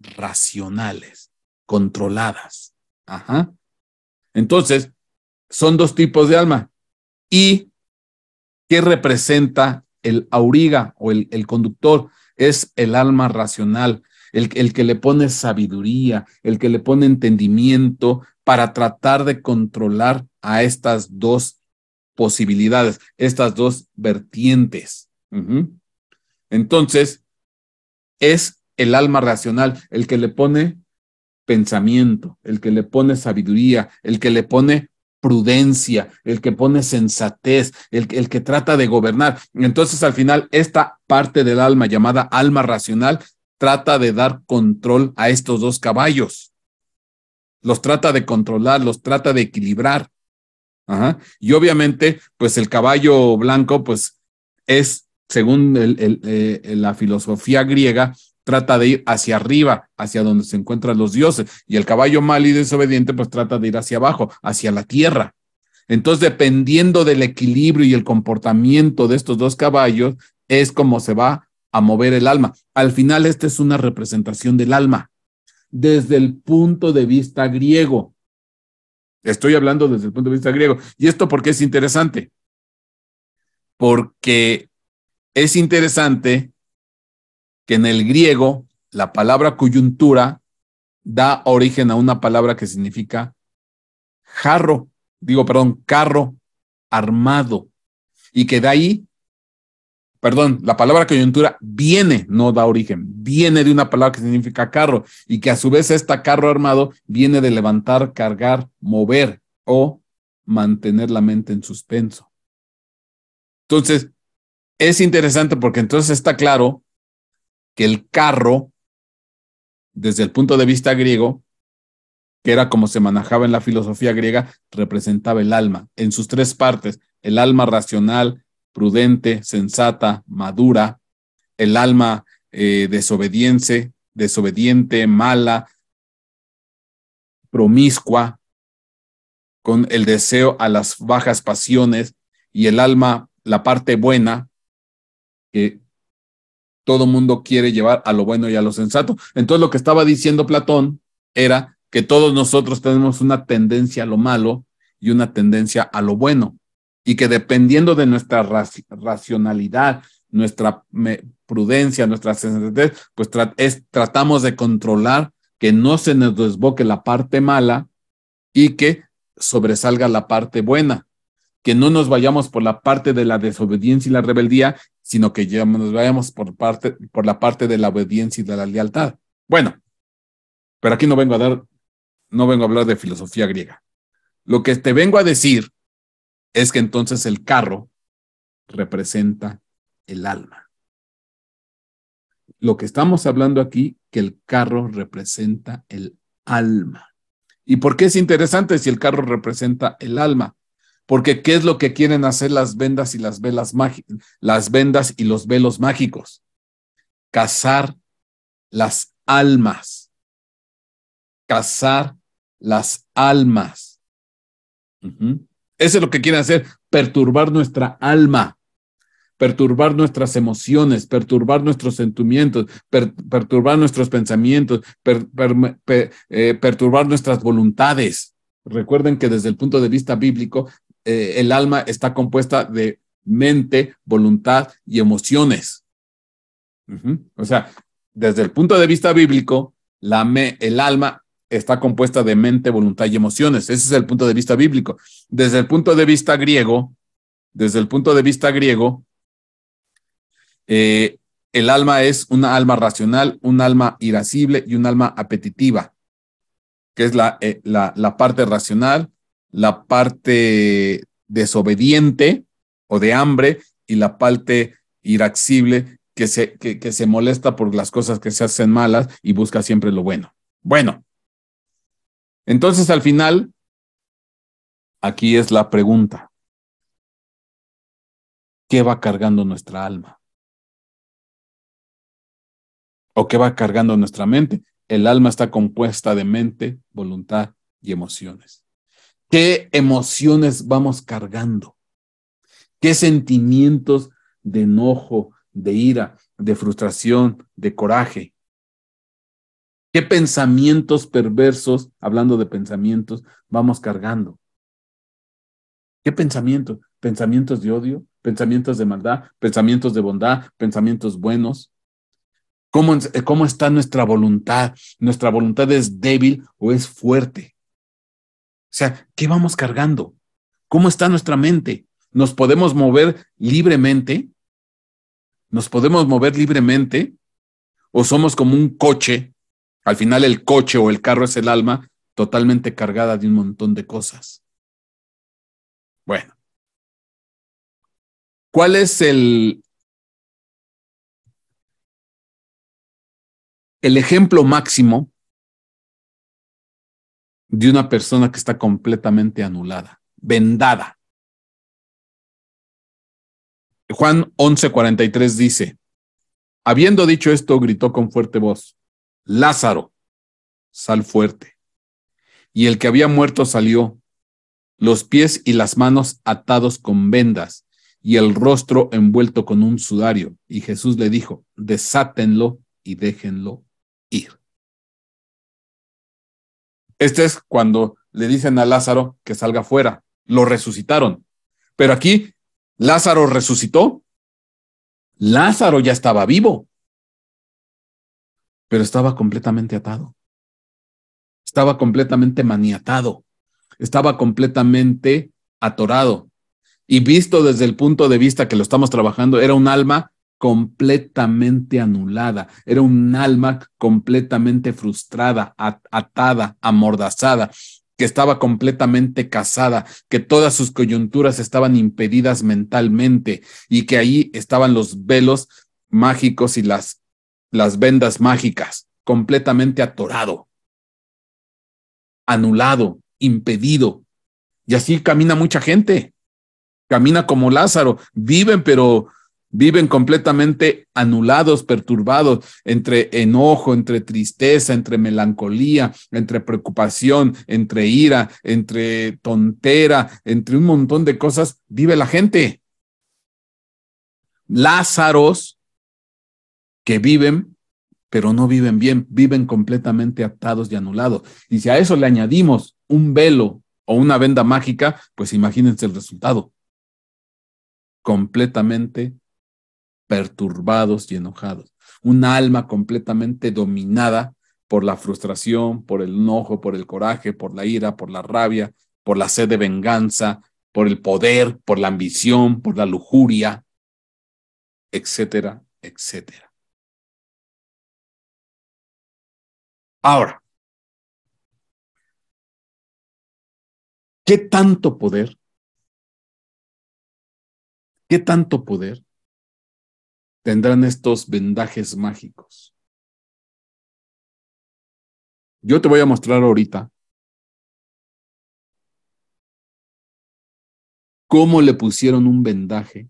racionales, controladas. Ajá. Entonces, son dos tipos de alma. ¿Y qué representa el auriga o el conductor? Es el alma racional, el, que le pone sabiduría, el que le pone entendimiento para tratar de controlar a estas dos posibilidades, estas dos vertientes. Entonces, es el alma racional el que le pone pensamiento, el que le pone sabiduría, el que le pone prudencia, el que pone sensatez, el, el que trata de gobernar. Entonces, al final, esta parte del alma llamada alma racional trata de dar control a estos dos caballos. Los trata de controlar, los trata de equilibrar. Y obviamente, pues el caballo blanco, pues es, según eh, la filosofía griega, trata de ir hacia arriba, hacia donde se encuentran los dioses. Y el caballo mal y desobediente, pues trata de ir hacia abajo, hacia la tierra. Entonces, dependiendo del equilibrio y el comportamiento de estos dos caballos, es como se va a mover el alma. Al final, esta es una representación del alma desde el punto de vista griego. Estoy hablando desde el punto de vista griego. ¿Y esto porque es interesante? Porque es interesante que en el griego la palabra coyuntura da origen a una palabra que significa jarro, digo, perdón, carro armado, y que de ahí perdón, la palabra coyuntura viene, no da origen, viene de una palabra que significa carro y que a su vez está carro armado viene de levantar, cargar, mover o mantener la mente en suspenso. Entonces, es interesante porque entonces está claro que el carro, desde el punto de vista griego, que era como se manejaba en la filosofía griega, representaba el alma en sus tres partes, el alma racional, prudente, sensata, madura, el alma eh, desobediente, desobediente, mala, promiscua, con el deseo a las bajas pasiones y el alma, la parte buena, que todo mundo quiere llevar a lo bueno y a lo sensato. Entonces lo que estaba diciendo Platón era que todos nosotros tenemos una tendencia a lo malo y una tendencia a lo bueno y que dependiendo de nuestra racionalidad, nuestra prudencia, nuestra sensatez, pues tratamos de controlar que no se nos desboque la parte mala y que sobresalga la parte buena, que no nos vayamos por la parte de la desobediencia y la rebeldía, sino que nos vayamos por, parte, por la parte de la obediencia y de la lealtad. Bueno, pero aquí no vengo a dar, no vengo a hablar de filosofía griega. Lo que te vengo a decir es que entonces el carro representa el alma. Lo que estamos hablando aquí, que el carro representa el alma. ¿Y por qué es interesante si el carro representa el alma? Porque ¿qué es lo que quieren hacer las vendas y las velas mágicas, las vendas y los velos mágicos? Cazar las almas. Cazar las almas. Eso es lo que quieren hacer, perturbar nuestra alma, perturbar nuestras emociones, perturbar nuestros sentimientos, perturbar nuestros pensamientos, eh, perturbar nuestras voluntades. Recuerden que desde el punto de vista bíblico, eh, el alma está compuesta de mente, voluntad y emociones. O sea, desde el punto de vista bíblico, el alma está compuesta de mente, voluntad y emociones. Ese es el punto de vista bíblico. Desde el punto de vista griego, desde el punto de vista griego, eh, el alma es una alma racional, un alma irascible y un alma apetitiva, que es eh, la, la, parte racional, la parte desobediente o de hambre y la parte irascible que se, que se molesta por las cosas que se hacen malas y busca siempre lo bueno. Bueno, entonces, al final, aquí es la pregunta. ¿Qué va cargando nuestra alma? ¿O qué va cargando nuestra mente? El alma está compuesta de mente, voluntad y emociones. ¿Qué emociones vamos cargando? ¿Qué sentimientos de enojo, de ira, de frustración, de coraje, ¿Qué pensamientos perversos, hablando de pensamientos, vamos cargando? ¿Qué pensamientos? ¿Pensamientos de odio? ¿Pensamientos de maldad? ¿Pensamientos de bondad? ¿Pensamientos buenos? ¿Cómo, eh, ¿Cómo, está nuestra voluntad? ¿Nuestra voluntad es débil o es fuerte? O sea, ¿qué vamos cargando? ¿Cómo está nuestra mente? ¿Nos podemos mover libremente? ¿Nos podemos mover libremente? ¿O somos como un coche al final el coche o el carro es el alma totalmente cargada de un montón de cosas. Bueno, ¿cuál es el, el ejemplo máximo de una persona que está completamente anulada, vendada? Juan 11:43 dice, habiendo dicho esto, gritó con fuerte voz Lázaro, sal fuerte. Y el que había muerto salió, los pies y las manos atados con vendas y el rostro envuelto con un sudario. Y Jesús le dijo, desátenlo y déjenlo ir. Este es cuando le dicen a Lázaro que salga fuera. Lo resucitaron. Pero aquí Lázaro resucitó. Lázaro ya estaba vivo pero estaba completamente atado. Estaba completamente maniatado. Estaba completamente atorado. Y visto desde el punto de vista que lo estamos trabajando, era un alma completamente anulada, era un alma completamente frustrada, atada, amordazada, que estaba completamente casada, que todas sus coyunturas estaban impedidas mentalmente y que ahí estaban los velos mágicos y las las vendas mágicas, completamente atorado, anulado, impedido. Y así camina mucha gente. Camina como Lázaro. Viven, pero viven completamente anulados, perturbados, entre enojo, entre tristeza, entre melancolía, entre preocupación, entre ira, entre tontera, entre un montón de cosas, vive la gente. Lázaros que viven, pero no viven bien, viven completamente atados y anulados. Y si a eso le añadimos un velo o una venda mágica, pues imagínense el resultado. Completamente perturbados y enojados. Un alma completamente dominada por la frustración, por el enojo, por el coraje, por la ira, por la rabia, por la sed de venganza, por el poder, por la ambición, por la lujuria, etcétera, etcétera. Ahora, ¿qué tanto poder? ¿Qué tanto poder tendrán estos vendajes mágicos? Yo te voy a mostrar ahorita cómo le pusieron un vendaje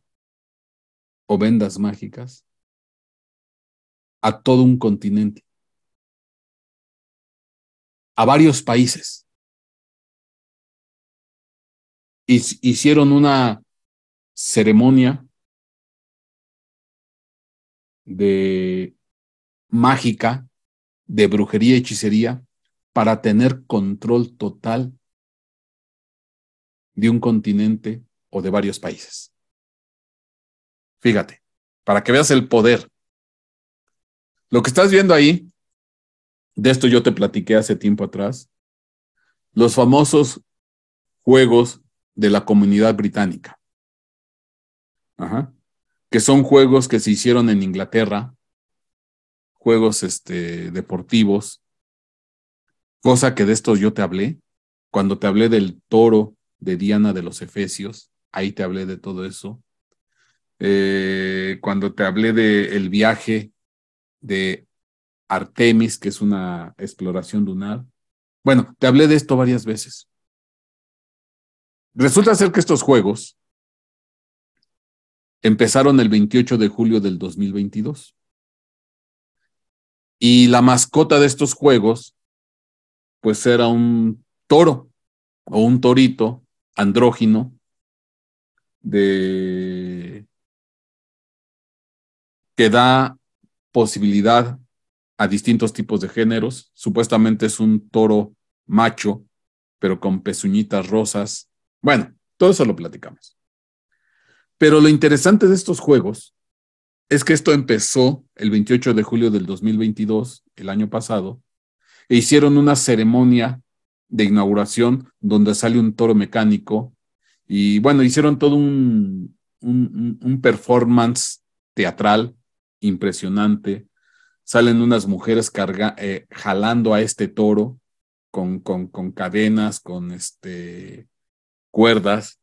o vendas mágicas a todo un continente varios países. Hicieron una ceremonia de mágica, de brujería, hechicería, para tener control total de un continente o de varios países. Fíjate, para que veas el poder. Lo que estás viendo ahí de esto yo te platiqué hace tiempo atrás, los famosos juegos de la comunidad británica, que son juegos que se hicieron en Inglaterra, juegos este, deportivos, cosa que de esto yo te hablé, cuando te hablé del toro de Diana de los Efesios, ahí te hablé de todo eso. Eh, cuando te hablé del el viaje de Artemis, que es una exploración lunar. Bueno, te hablé de esto varias veces. Resulta ser que estos juegos empezaron el 28 de julio del 2022. Y la mascota de estos juegos, pues era un toro o un torito andrógino de que da posibilidad a distintos tipos de géneros. Supuestamente es un toro macho, pero con pezuñitas rosas. Bueno, todo eso lo platicamos. Pero lo interesante de estos juegos es que esto empezó el 28 de julio del 2022, el año pasado, e hicieron una ceremonia de inauguración donde sale un toro mecánico y bueno, hicieron todo un, un, un performance teatral impresionante salen unas mujeres eh, jalando a este toro con, con, con cadenas, con este, cuerdas.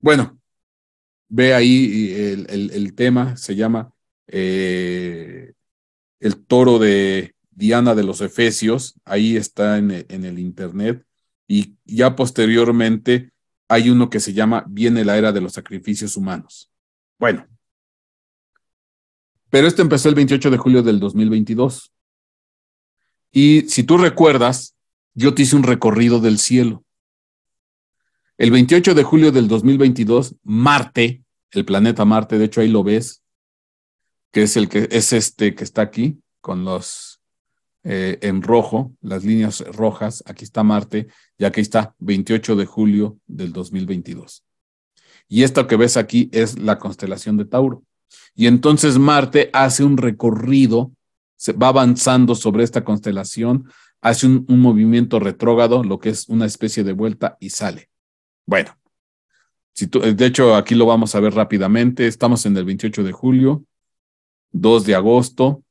Bueno, ve ahí el, tema, se llama eh, El toro de Diana de los Efesios, ahí está en e, en el internet, y ya posteriormente hay uno que se llama Viene la era de los sacrificios humanos. Bueno, pero esto empezó el 28 de julio del 2022. Y si tú recuerdas, yo te hice un recorrido del cielo. El 28 de julio del 2022, Marte, el planeta Marte, de hecho ahí lo ves, que es el que es este que está aquí con los eh, en rojo, las líneas rojas, aquí está Marte y aquí está 28 de julio del 2022. Y esto que ves aquí es la constelación de Tauro. Y entonces Marte hace un recorrido, se va avanzando sobre esta constelación, hace un, movimiento retrógrado, lo que es una especie de vuelta y sale. Bueno, si tú, de hecho aquí lo vamos a ver rápidamente. Estamos en el 28 de julio, 2 de agosto,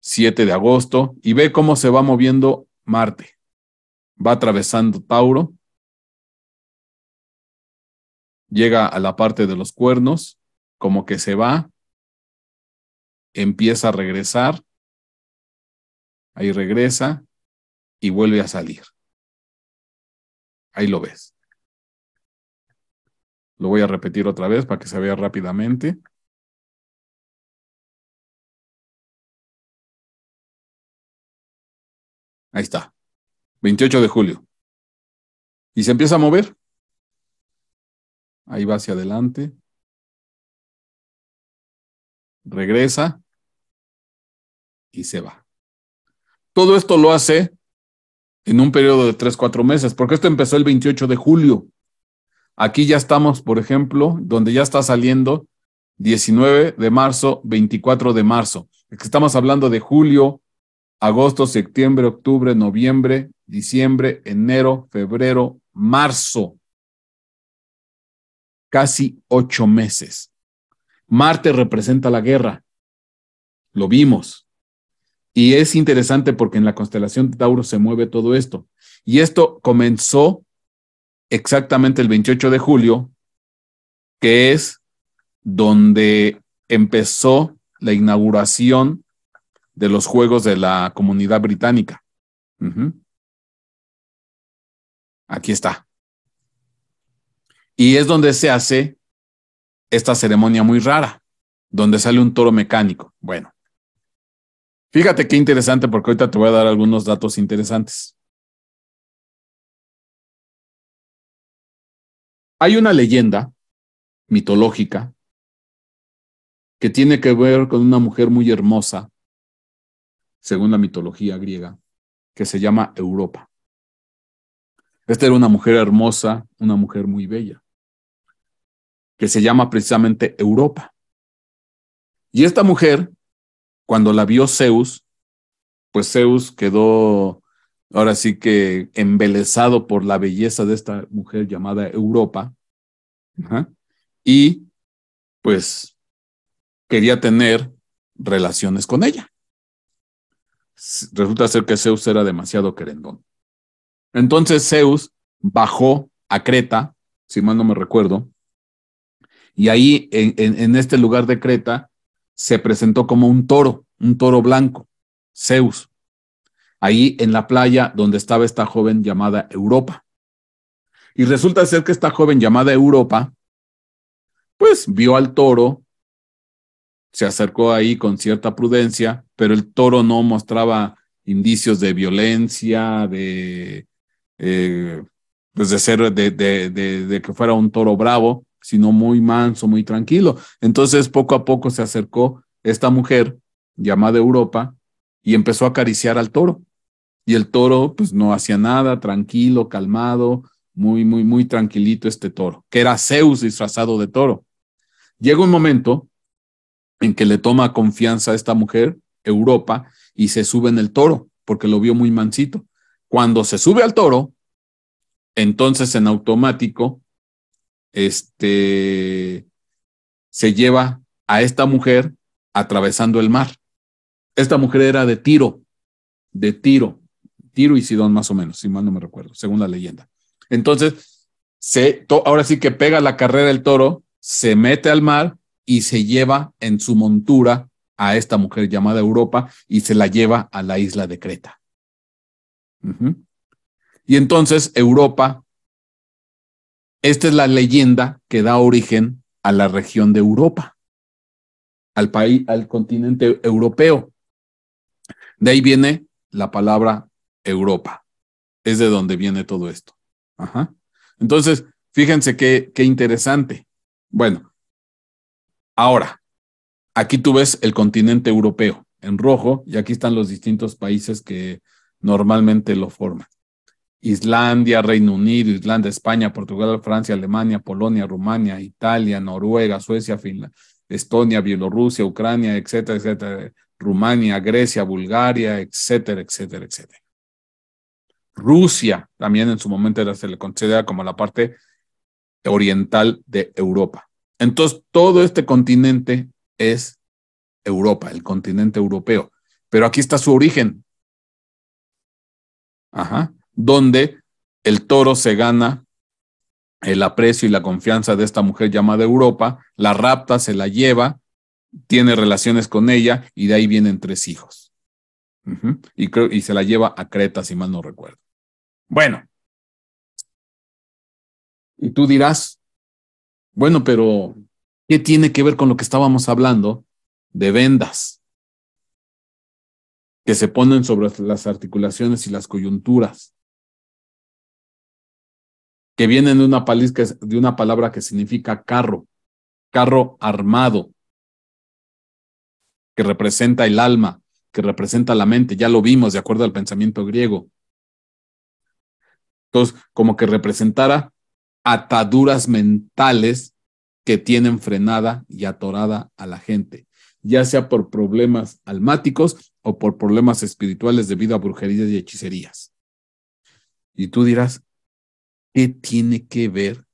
7 de agosto, y ve cómo se va moviendo Marte. Va atravesando Tauro, llega a la parte de los cuernos, como que se va, empieza a regresar, ahí regresa y vuelve a salir. Ahí lo ves. Lo voy a repetir otra vez para que se vea rápidamente. Ahí está, 28 de julio. Y se empieza a mover. Ahí va hacia adelante, regresa y se va. Todo esto lo hace en un periodo de tres, cuatro meses, porque esto empezó el 28 de julio. Aquí ya estamos, por ejemplo, donde ya está saliendo 19 de marzo, 24 de marzo. Estamos hablando de julio, agosto, septiembre, octubre, noviembre, diciembre, enero, febrero, marzo. Casi ocho meses. Marte representa la guerra. Lo vimos. Y es interesante porque en la constelación de Tauro se mueve todo esto. Y esto comenzó exactamente el 28 de julio, que es donde empezó la inauguración de los Juegos de la Comunidad Británica. Aquí está. Y es donde se hace esta ceremonia muy rara, donde sale un toro mecánico. Bueno, fíjate qué interesante porque ahorita te voy a dar algunos datos interesantes. Hay una leyenda mitológica que tiene que ver con una mujer muy hermosa, según la mitología griega, que se llama Europa. Esta era una mujer hermosa, una mujer muy bella que se llama precisamente Europa. Y esta mujer, cuando la vio Zeus, pues Zeus quedó ahora sí que embelesado por la belleza de esta mujer llamada Europa, y pues quería tener relaciones con ella. Resulta ser que Zeus era demasiado querendón. Entonces Zeus bajó a Creta, si mal no me recuerdo, y ahí, en, en, este lugar de Creta, se presentó como un toro, un toro blanco, Zeus, ahí en la playa donde estaba esta joven llamada Europa. Y resulta ser que esta joven llamada Europa, pues vio al toro, se acercó ahí con cierta prudencia, pero el toro no mostraba indicios de violencia, de, eh, pues, ser, de que fuera un toro bravo, sino muy manso, muy tranquilo. Entonces, poco a poco se acercó esta mujer llamada Europa y empezó a acariciar al toro. Y el toro, pues no hacía nada, tranquilo, calmado, muy, muy, muy tranquilito este toro, que era Zeus disfrazado de toro. Llega un momento en que le toma confianza a esta mujer, Europa, y se sube en el toro, porque lo vio muy mansito. Cuando se sube al toro, entonces en automático este, se lleva a esta mujer atravesando el mar. Esta mujer era de Tiro, de Tiro, Tiro y Sidón más o menos, si mal no me recuerdo, según la leyenda. Entonces, se, ahora sí que pega la carrera del toro, se mete al mar y se lleva en su montura a esta mujer llamada Europa y se la lleva a la isla de Creta. Y entonces Europa esta es la leyenda que da origen a la región de Europa, al país, al continente europeo. De ahí viene la palabra Europa. Es de donde viene todo esto. Entonces, fíjense qué interesante. Bueno, ahora, aquí tú ves el continente europeo en rojo y aquí están los distintos países que normalmente lo forman. Islandia, Reino Unido, Islandia, España, Portugal, Francia, Alemania, Polonia, Rumania, Italia, Noruega, Suecia, Finlandia, Estonia, Bielorrusia, Ucrania, etcétera, etcétera, Rumania, Grecia, Bulgaria, etcétera, etcétera, etcétera. Rusia también en su momento era, se le considera como la parte oriental de Europa. Entonces, todo este continente es Europa, el continente europeo. Pero aquí está su origen. Ajá donde el toro se gana el aprecio y la confianza de esta mujer llamada Europa, la rapta, se la lleva, tiene relaciones con ella y de ahí vienen tres hijos. y, y se la lleva a Creta, si mal no recuerdo. Bueno, y tú dirás, bueno, pero ¿qué tiene que ver con lo que estábamos hablando de vendas que se ponen sobre las articulaciones y las coyunturas? que vienen de una, de una palabra que significa carro, carro armado, que representa el alma, que representa la mente, ya lo vimos de acuerdo al pensamiento griego. Entonces, como que representara ataduras mentales que tienen frenada y atorada a la gente, ya sea por problemas almáticos o por problemas espirituales debido a brujerías y hechicerías. Y tú dirás, ¿qué tiene que ver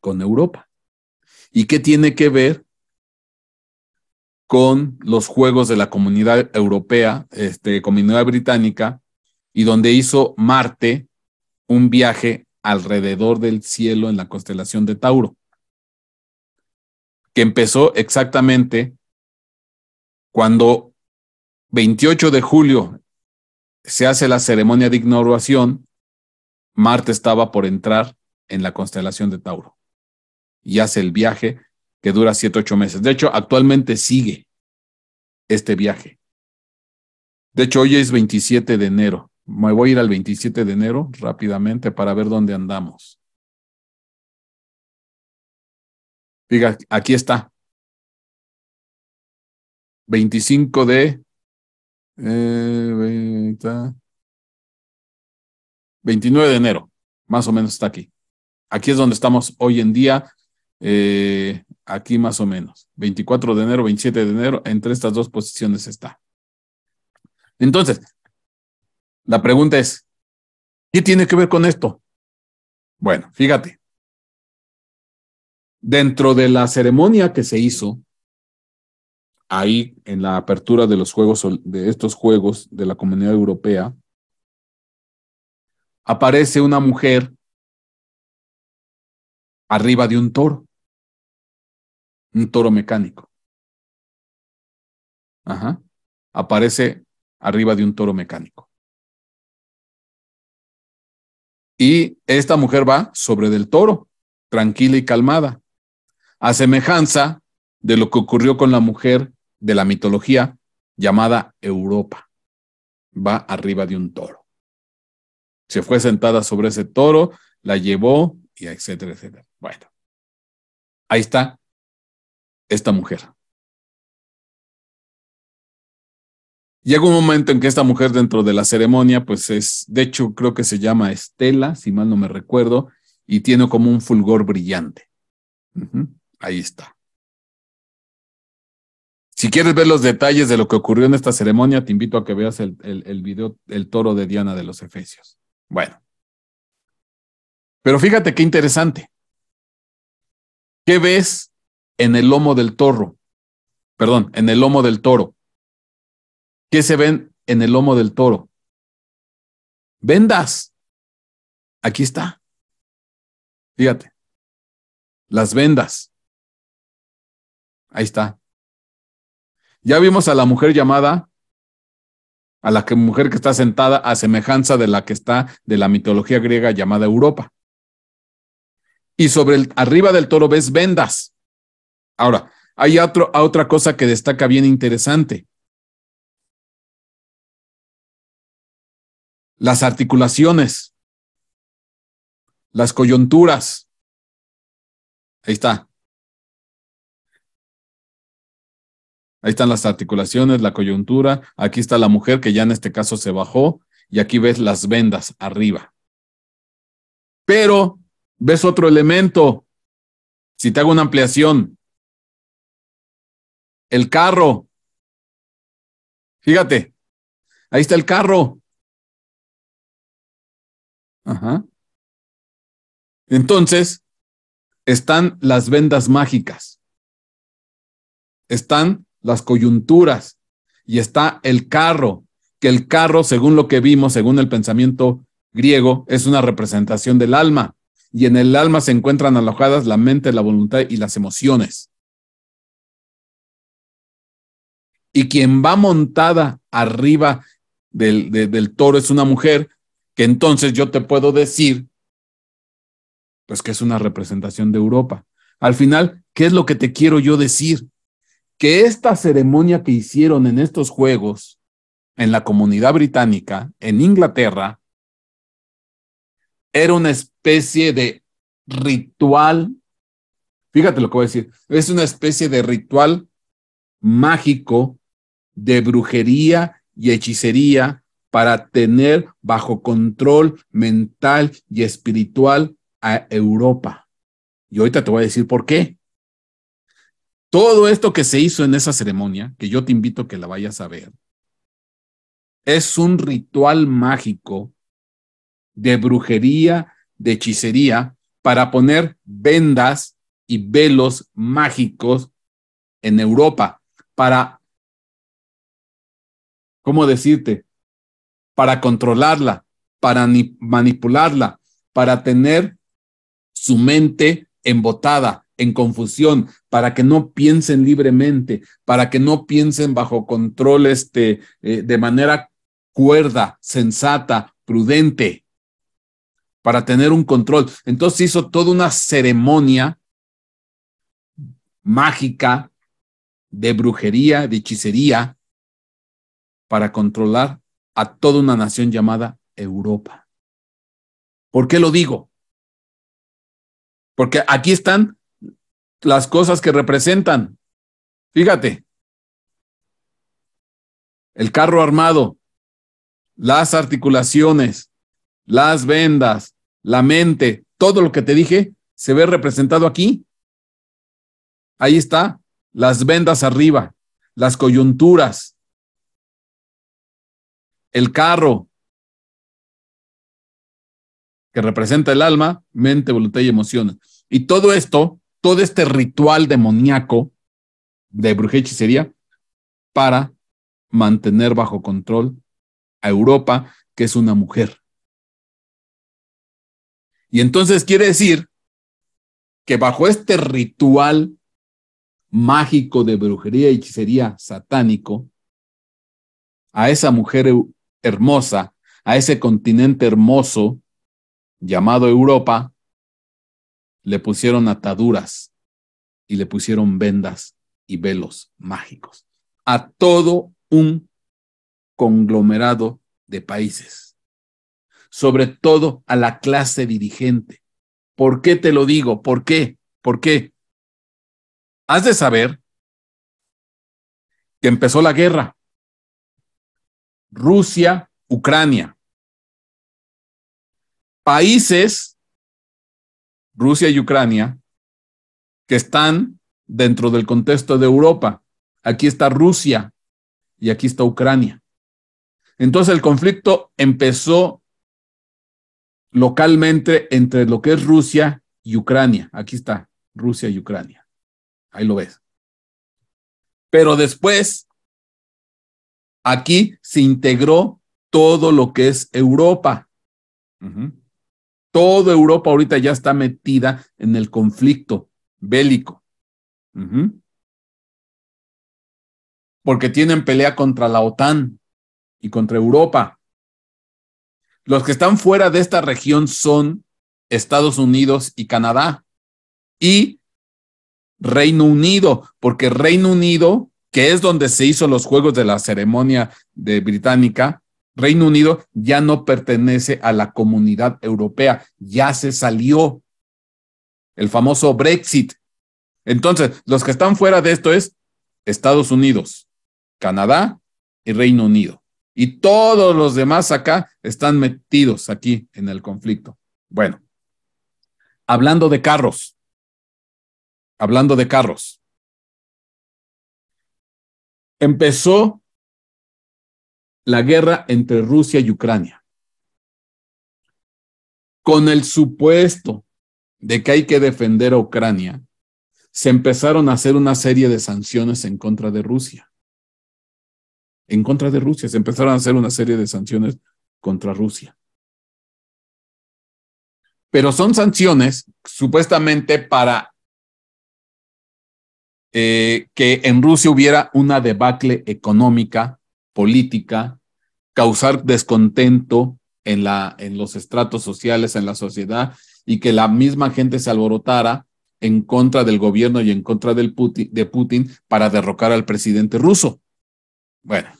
con Europa? ¿Y qué tiene que ver con los Juegos de la Comunidad Europea, este, Comunidad Británica, y donde hizo Marte un viaje alrededor del cielo en la constelación de Tauro, que empezó exactamente cuando 28 de julio se hace la ceremonia de inauguración Marte estaba por entrar en la constelación de Tauro y hace el viaje que dura 7, 8 meses. De hecho, actualmente sigue este viaje. De hecho, hoy es 27 de enero. Me voy a ir al 27 de enero rápidamente para ver dónde andamos. Diga, aquí está. 25 de... Eh, 29 de enero, más o menos está aquí. Aquí es donde estamos hoy en día, eh, aquí más o menos. 24 de enero, 27 de enero, entre estas dos posiciones está. Entonces, la pregunta es, ¿qué tiene que ver con esto? Bueno, fíjate. Dentro de la ceremonia que se hizo, ahí en la apertura de los juegos, de estos juegos de la Comunidad Europea, aparece una mujer arriba de un toro, un toro mecánico. Ajá. Aparece arriba de un toro mecánico. Y esta mujer va sobre del toro, tranquila y calmada, a semejanza de lo que ocurrió con la mujer de la mitología llamada Europa. Va arriba de un toro. Se fue sentada sobre ese toro, la llevó, y etcétera, etcétera. Bueno, ahí está esta mujer. Llega un momento en que esta mujer dentro de la ceremonia, pues es, de hecho creo que se llama Estela, si mal no me recuerdo, y tiene como un fulgor brillante. Ahí está. Si quieres ver los detalles de lo que ocurrió en esta ceremonia, te invito a que veas el, el video El toro de Diana de los Efesios. Bueno. Pero fíjate qué interesante. ¿Qué ves en el lomo del toro? Perdón, en el lomo del toro. ¿Qué se ven en el lomo del toro? Vendas. Aquí está. Fíjate. Las vendas. Ahí está. Ya vimos a la mujer llamada a la que mujer que está sentada a semejanza de la que está de la mitología griega llamada Europa. Y sobre el, arriba del toro ves vendas. Ahora, hay otra cosa que destaca bien interesante. Las articulaciones, las coyunturas. Ahí está. Ahí están las articulaciones, la coyuntura, aquí está la mujer que ya en este caso se bajó y aquí ves las vendas arriba. Pero ves otro elemento. Si te hago una ampliación, el carro. Fíjate, ahí está el carro. Ajá. Entonces, están las vendas mágicas. Están las coyunturas y está el carro, que el carro, según lo que vimos, según el pensamiento griego, es una representación del alma y en el alma se encuentran alojadas la mente, la voluntad y las emociones. Y quien va montada arriba del, toro es una mujer, que entonces yo te puedo decir, pues que es una representación de Europa. Al final, ¿qué es lo que te quiero yo decir? que esta ceremonia que hicieron en estos Juegos, en la comunidad británica, en Inglaterra, era una especie de ritual, fíjate lo que voy a decir, es una especie de ritual mágico de brujería y hechicería para tener bajo control mental y espiritual a Europa. Y ahorita te voy a decir por qué. Todo esto que se hizo en esa ceremonia, que yo te invito a que la vayas a ver, es un ritual mágico de brujería, de hechicería, para poner vendas y velos mágicos en Europa, para, ¿cómo decirte? Para controlarla, para manipularla, para tener su mente embotada, en confusión, para que no piensen libremente, para que no piensen bajo control este, eh, de manera cuerda, sensata, prudente, para tener un control. Entonces hizo toda una ceremonia mágica de brujería, de hechicería, para controlar a toda una nación llamada Europa. ¿Por qué lo digo? Porque aquí están las cosas que representan. Fíjate, el carro armado, las articulaciones, las vendas, la mente, todo lo que te dije se ve representado aquí. Ahí está, las vendas arriba, las coyunturas, el carro, que representa el alma, mente, voluntad y emociones. Y todo esto todo este ritual demoníaco de brujería y hechicería para mantener bajo control a Europa, que es una mujer. Y entonces quiere decir que bajo este ritual mágico de brujería y hechicería satánico, a esa mujer hermosa, a ese continente hermoso llamado Europa, le pusieron ataduras y le pusieron vendas y velos mágicos a todo un conglomerado de países, sobre todo a la clase dirigente. ¿Por qué te lo digo? ¿Por qué? ¿Por qué? Has de saber que empezó la guerra. Rusia, Ucrania. Países Rusia y Ucrania, que están dentro del contexto de Europa. Aquí está Rusia y aquí está Ucrania. Entonces el conflicto empezó localmente entre lo que es Rusia y Ucrania. Aquí está Rusia y Ucrania. Ahí lo ves. Pero después, aquí se integró todo lo que es Europa. Toda Europa ahorita ya está metida en el conflicto bélico. Porque tienen pelea contra la OTAN y contra Europa. Los que están fuera de esta región son Estados Unidos y Canadá y Reino Unido, porque Reino Unido, que es donde se hizo los juegos de la ceremonia de británica, Reino Unido ya no pertenece a la comunidad europea, ya se salió el famoso Brexit. Entonces, los que están fuera de esto es Estados Unidos, Canadá y Reino Unido. Y todos los demás acá están metidos aquí en el conflicto. Bueno, hablando de carros, hablando de carros, empezó la guerra entre Rusia y Ucrania. Con el supuesto de que hay que defender a Ucrania, se empezaron a hacer una serie de sanciones en contra de Rusia. En contra de Rusia, se empezaron a hacer una serie de sanciones contra Rusia. Pero son sanciones supuestamente para eh, que en Rusia hubiera una debacle económica, política causar descontento en, la, en los estratos sociales, en la sociedad, y que la misma gente se alborotara en contra del gobierno y en contra del Putin, de Putin para derrocar al presidente ruso. Bueno,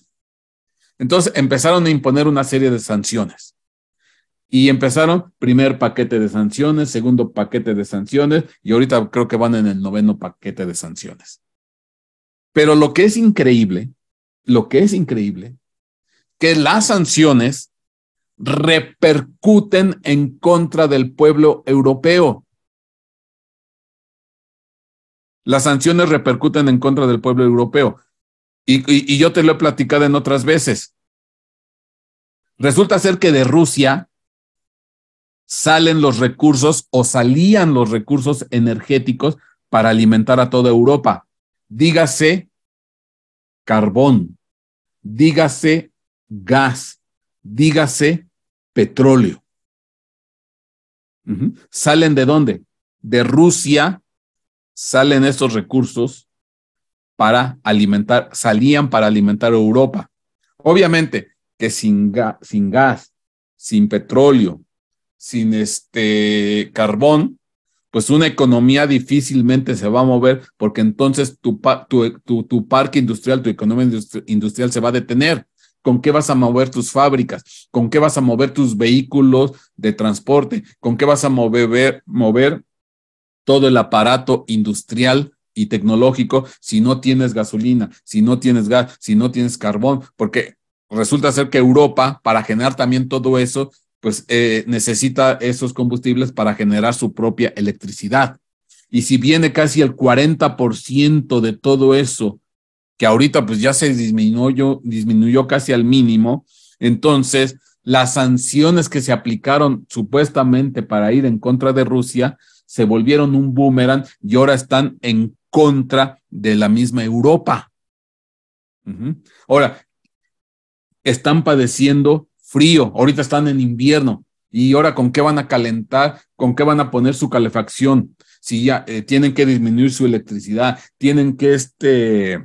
entonces empezaron a imponer una serie de sanciones. Y empezaron primer paquete de sanciones, segundo paquete de sanciones, y ahorita creo que van en el noveno paquete de sanciones. Pero lo que es increíble, lo que es increíble que las sanciones repercuten en contra del pueblo europeo. Las sanciones repercuten en contra del pueblo europeo. Y, yo te lo he platicado en otras veces. Resulta ser que de Rusia salen los recursos o salían los recursos energéticos para alimentar a toda Europa. Dígase carbón, dígase gas, dígase petróleo. ¿Salen de dónde? De Rusia salen esos recursos para alimentar, salían para alimentar Europa. Obviamente que sin, sin gas, sin petróleo, sin este carbón, pues una economía difícilmente se va a mover porque entonces tu parque industrial, tu economía industrial se va a detener con qué vas a mover tus fábricas, con qué vas a mover tus vehículos de transporte, con qué vas a mover, todo el aparato industrial y tecnológico si no tienes gasolina, si no tienes gas, si no tienes carbón, porque resulta ser que Europa, para generar también todo eso, pues eh, necesita esos combustibles para generar su propia electricidad. Y si viene casi el 40% de todo eso que ahorita pues ya se disminuyó, disminuyó casi al mínimo. Entonces, las sanciones que se aplicaron supuestamente para ir en contra de Rusia se volvieron un boomerang y ahora están en contra de la misma Europa. Ahora, están padeciendo frío, ahorita están en invierno y ahora con qué van a calentar, con qué van a poner su calefacción, si ya eh, tienen que disminuir su electricidad, tienen que este,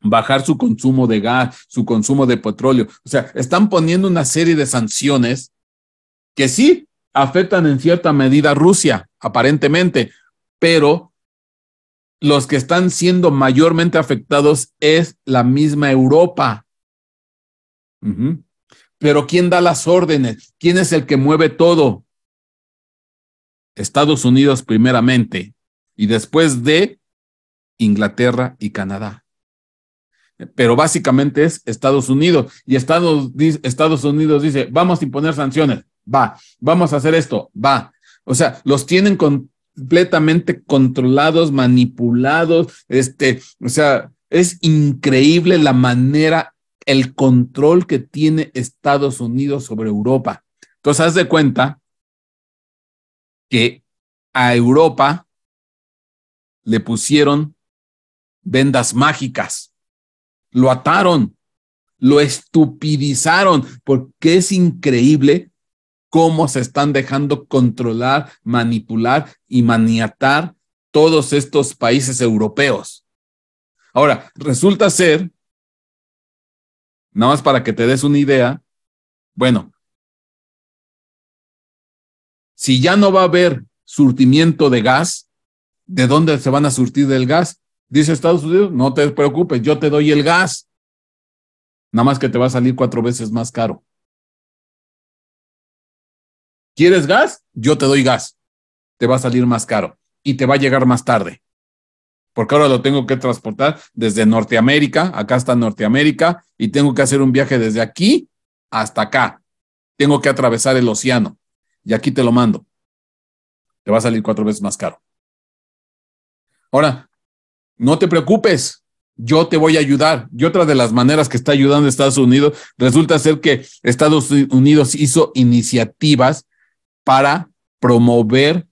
bajar su consumo de gas, su consumo de petróleo. O sea, están poniendo una serie de sanciones que sí afectan en cierta medida a Rusia, aparentemente, pero los que están siendo mayormente afectados es la misma Europa. Pero ¿quién da las órdenes? ¿Quién es el que mueve todo? Estados Unidos primeramente y después de Inglaterra y Canadá pero básicamente es Estados Unidos. Y Estados, Unidos dice, vamos a imponer sanciones, va, vamos a hacer esto, va. O sea, los tienen completamente controlados, manipulados, este, o sea, es increíble la manera, el control que tiene Estados Unidos sobre Europa. Entonces, haz de cuenta que a Europa le pusieron vendas mágicas lo ataron, lo estupidizaron, porque es increíble cómo se están dejando controlar, manipular y maniatar todos estos países europeos. Ahora, resulta ser, nada más para que te des una idea, bueno, si ya no va a haber surtimiento de gas, ¿de dónde se van a surtir del gas? Dice Estados Unidos, no te preocupes, yo te doy el gas. Nada más que te va a salir cuatro veces más caro. ¿Quieres gas? Yo te doy gas. Te va a salir más caro y te va a llegar más tarde. Porque ahora lo tengo que transportar desde Norteamérica, acá está Norteamérica, y tengo que hacer un viaje desde aquí hasta acá. Tengo que atravesar el océano. Y aquí te lo mando. Te va a salir cuatro veces más caro. Ahora, no te preocupes, yo te voy a ayudar. Y otra de las maneras que está ayudando Estados Unidos resulta ser que Estados Unidos hizo iniciativas para promover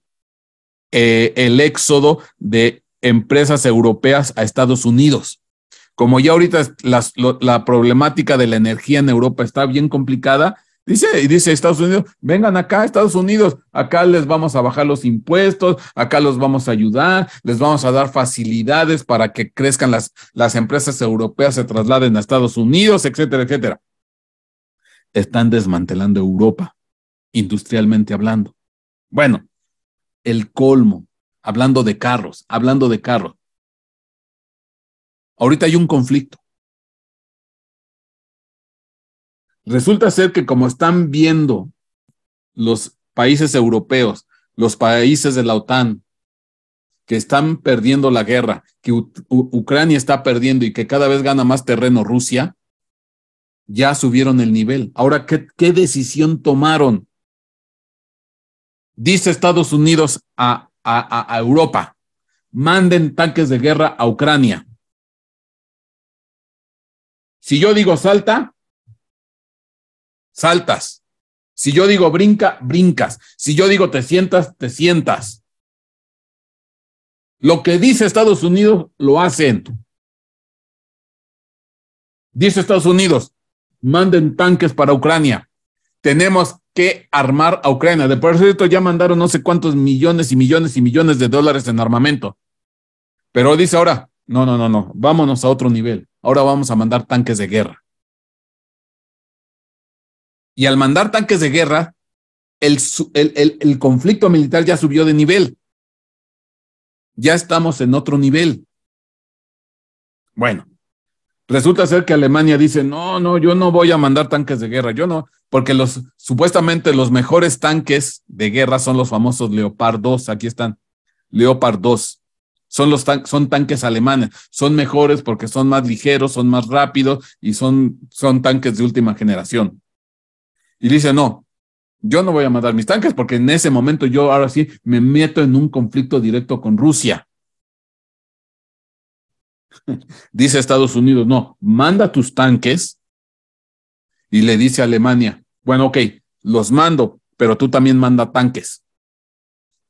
eh, el éxodo de empresas europeas a Estados Unidos. Como ya ahorita la problemática de la energía en Europa está bien complicada, Dice, y dice Estados Unidos, vengan acá, Estados Unidos, acá les vamos a bajar los impuestos, acá los vamos a ayudar, les vamos a dar facilidades para que crezcan las, las empresas europeas, se trasladen a Estados Unidos, etcétera, etcétera. Están desmantelando Europa, industrialmente hablando. Bueno, el colmo, hablando de carros, hablando de carros. Ahorita hay un conflicto Resulta ser que como están viendo los países europeos, los países de la OTAN, que están perdiendo la guerra, que Ucrania está perdiendo y que cada vez gana más terreno Rusia, ya subieron el nivel. Ahora, ¿qué, decisión tomaron? Dice Estados Unidos a, a Europa, manden tanques de guerra a Ucrania. Si yo digo salta, saltas. Si yo digo brinca, brincas. Si yo digo te sientas, te sientas. Lo que dice Estados Unidos lo hacen. Dice Estados Unidos, manden tanques para Ucrania. Tenemos que armar a Ucrania. De por cierto, ya mandaron no sé cuántos millones y millones y millones de dólares en armamento. Pero dice ahora, no, no, no, no, vámonos a otro nivel. Ahora vamos a mandar tanques de guerra. Y al mandar tanques de guerra, el, conflicto militar ya subió de nivel. Ya estamos en otro nivel. Bueno, resulta ser que Alemania dice, no, no, yo no voy a mandar tanques de guerra, yo no, porque los supuestamente los mejores tanques de guerra son los famosos Leopard 2, aquí están, Leopard 2. Son, tanques alemanes, son mejores porque son más ligeros, son más rápidos y son tanques de última generación. Y dice, no, yo no voy a mandar mis tanques porque en ese momento yo ahora sí me meto en un conflicto directo con Rusia. [LAUGHS] dice Estados Unidos, no, manda tus tanques y le dice a Alemania, bueno, ok, los mando, pero tú también manda tanques.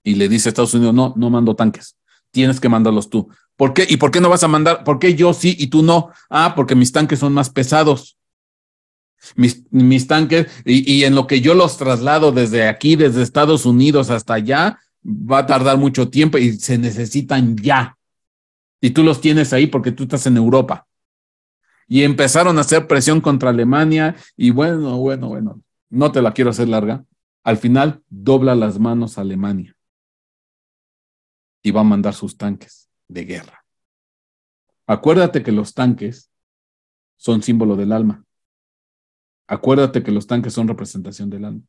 Y le dice a Estados Unidos, no, no mando tanques, tienes que mandarlos tú. ¿Por qué? ¿Y por qué no vas a mandar? ¿Por qué yo sí y tú no? Ah, porque mis tanques son más pesados mis, tanques, y, y en lo que yo los traslado desde aquí, desde Estados Unidos hasta allá, va a tardar mucho tiempo y se necesitan ya. Y tú los tienes ahí porque tú estás en Europa. Y empezaron a hacer presión contra Alemania y bueno, bueno, bueno, no te la quiero hacer larga. Al final dobla las manos a Alemania y va a mandar sus tanques de guerra. Acuérdate que los tanques son símbolo del alma. Acuérdate que los tanques son representación del alma.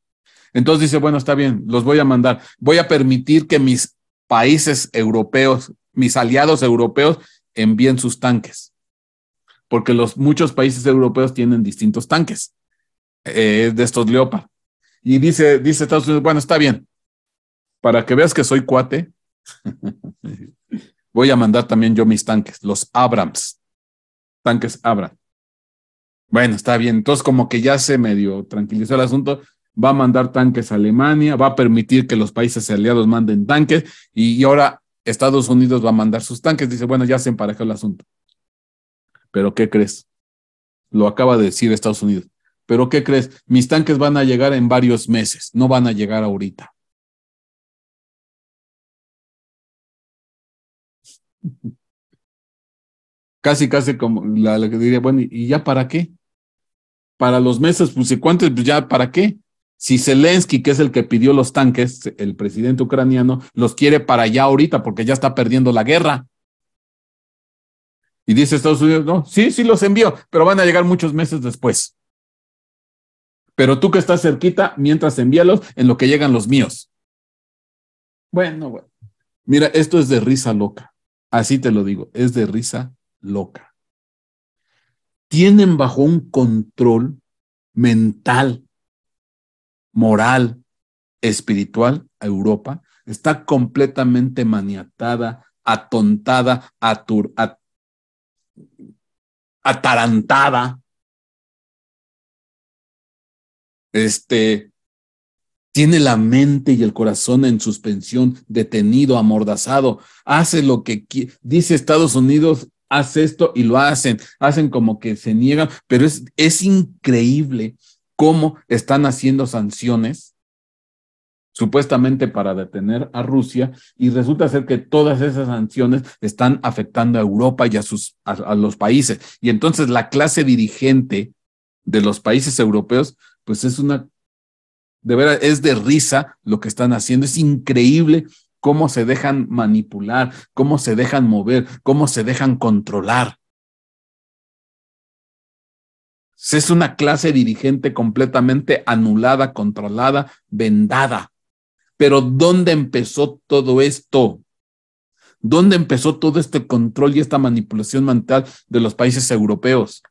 Entonces dice, bueno, está bien, los voy a mandar. Voy a permitir que mis países europeos, mis aliados europeos, envíen sus tanques. Porque los muchos países europeos tienen distintos tanques eh, de estos Leopard. Y dice, dice Estados Unidos, bueno, está bien. Para que veas que soy cuate, [LAUGHS] voy a mandar también yo mis tanques, los Abrams. Tanques Abrams. Bueno, está bien. Entonces, como que ya se medio tranquilizó el asunto. Va a mandar tanques a Alemania, va a permitir que los países aliados manden tanques y, ahora Estados Unidos va a mandar sus tanques. Dice, bueno, ya se emparejó el asunto. Pero, ¿qué crees? Lo acaba de decir Estados Unidos. Pero, ¿qué crees? Mis tanques van a llegar en varios meses, no van a llegar ahorita. [LAUGHS] casi, casi como la, la, que diría, bueno, ¿y ya para qué? para los meses cuántos? pues ya, ¿para qué? Si Zelensky, que es el que pidió los tanques, el presidente ucraniano, los quiere para allá ahorita porque ya está perdiendo la guerra. Y dice Estados Unidos, no, sí, sí los envió, pero van a llegar muchos meses después. Pero tú que estás cerquita, mientras envíalos, en lo que llegan los míos. Bueno, bueno. Mira, esto es de risa loca. Así te lo digo, es de risa loca tienen bajo un control mental, moral, espiritual a Europa. Está completamente maniatada, atontada, atarantada. Este tiene la mente y el corazón en suspensión, detenido, amordazado, hace lo que Dice Estados Unidos, Hace esto y lo hacen, hacen como que se niegan, pero es, es increíble cómo están haciendo sanciones supuestamente para detener a Rusia y resulta ser que todas esas sanciones están afectando a Europa y a, sus, a, los países. Y entonces la clase dirigente de los países europeos, pues es una, de verdad es de risa lo que están haciendo, es increíble cómo se dejan manipular, cómo se dejan mover, cómo se dejan controlar. Es una clase dirigente completamente anulada, controlada, vendada. Pero ¿dónde empezó todo esto? ¿Dónde empezó todo este control y esta manipulación mental de los países europeos?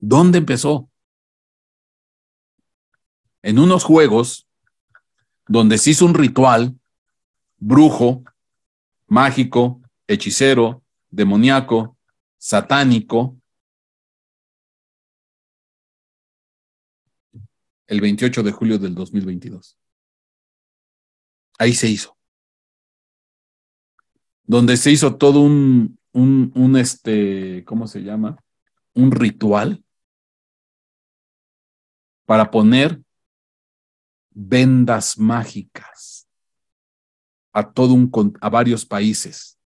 ¿Dónde empezó? En unos juegos donde se hizo un ritual brujo, mágico, hechicero, demoníaco, satánico. El 28 de julio del 2022. Ahí se hizo. Donde se hizo todo un, un, este, ¿cómo se llama? Un ritual para poner vendas mágicas a todo un a varios países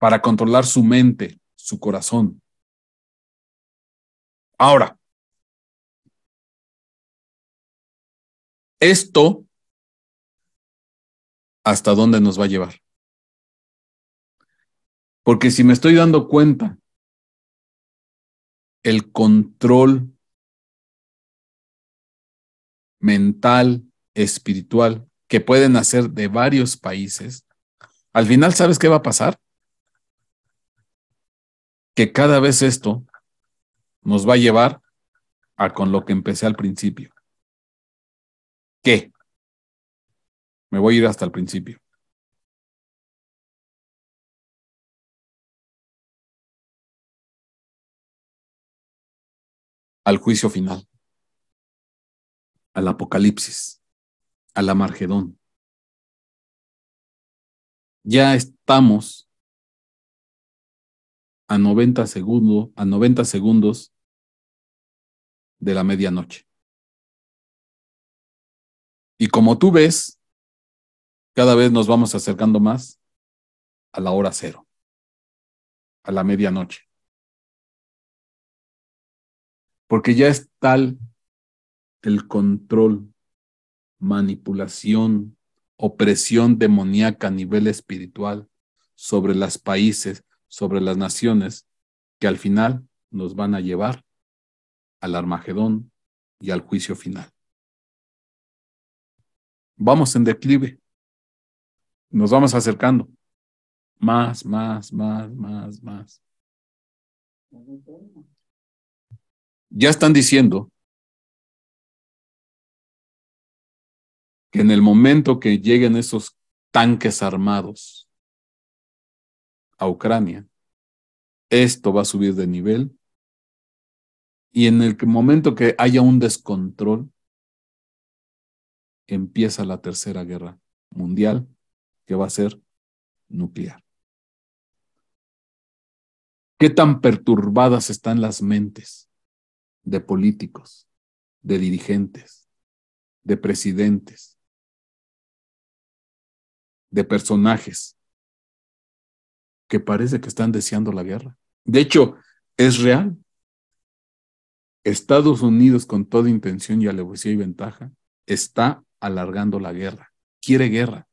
para controlar su mente, su corazón. Ahora, esto hasta dónde nos va a llevar. Porque si me estoy dando cuenta el control mental, espiritual, que pueden hacer de varios países, al final, ¿sabes qué va a pasar? Que cada vez esto nos va a llevar a con lo que empecé al principio. ¿Qué? Me voy a ir hasta el principio. al juicio final, al apocalipsis, al amargedón. Ya estamos a 90, segundos, a 90 segundos de la medianoche. Y como tú ves, cada vez nos vamos acercando más a la hora cero, a la medianoche. Porque ya es tal el control, manipulación, opresión demoníaca a nivel espiritual sobre los países, sobre las naciones, que al final nos van a llevar al Armagedón y al juicio final. Vamos en declive. Nos vamos acercando. Más, más, más, más, más ya están diciendo que en el momento que lleguen esos tanques armados a Ucrania, esto va a subir de nivel y en el momento que haya un descontrol, empieza la tercera guerra mundial que va a ser nuclear. ¿Qué tan perturbadas están las mentes? de políticos, de dirigentes, de presidentes, de personajes que parece que están deseando la guerra. De hecho, es real. Estados Unidos, con toda intención y alevosía y ventaja, está alargando la guerra. Quiere guerra.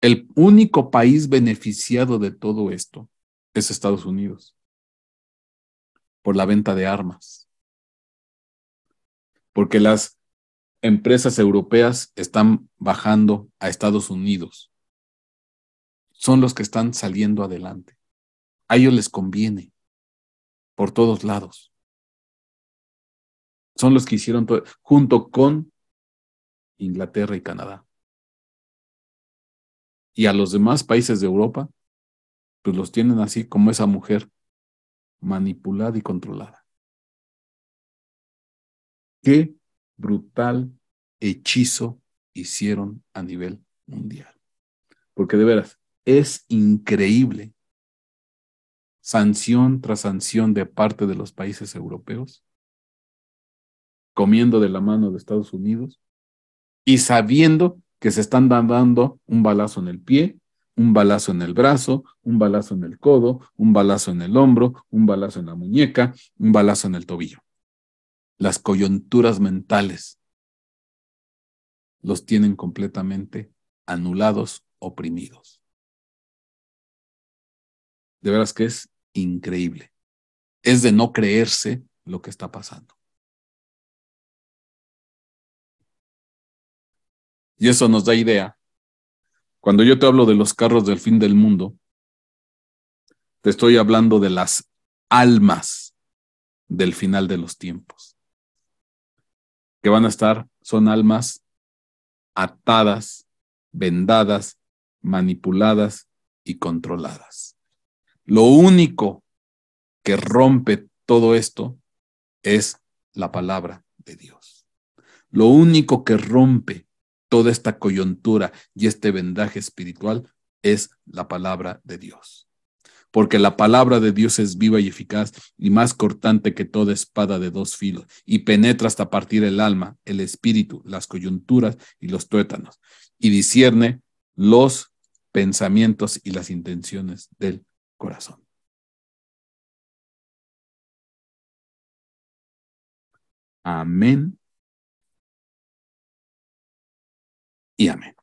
El único país beneficiado de todo esto es Estados Unidos por la venta de armas. Porque las empresas europeas están bajando a Estados Unidos. Son los que están saliendo adelante. A ellos les conviene por todos lados. Son los que hicieron todo, junto con Inglaterra y Canadá. Y a los demás países de Europa, pues los tienen así como esa mujer manipulada y controlada. Qué brutal hechizo hicieron a nivel mundial. Porque de veras, es increíble sanción tras sanción de parte de los países europeos, comiendo de la mano de Estados Unidos y sabiendo que se están dando un balazo en el pie un balazo en el brazo, un balazo en el codo, un balazo en el hombro, un balazo en la muñeca, un balazo en el tobillo. Las coyunturas mentales los tienen completamente anulados, oprimidos. De veras que es increíble. Es de no creerse lo que está pasando. Y eso nos da idea cuando yo te hablo de los carros del fin del mundo, te estoy hablando de las almas del final de los tiempos, que van a estar, son almas atadas, vendadas, manipuladas y controladas. Lo único que rompe todo esto es la palabra de Dios. Lo único que rompe toda esta coyuntura y este vendaje espiritual es la palabra de Dios. Porque la palabra de Dios es viva y eficaz y más cortante que toda espada de dos filos y penetra hasta partir el alma, el espíritu, las coyunturas y los tuétanos y discierne los pensamientos y las intenciones del corazón. Amén y amén.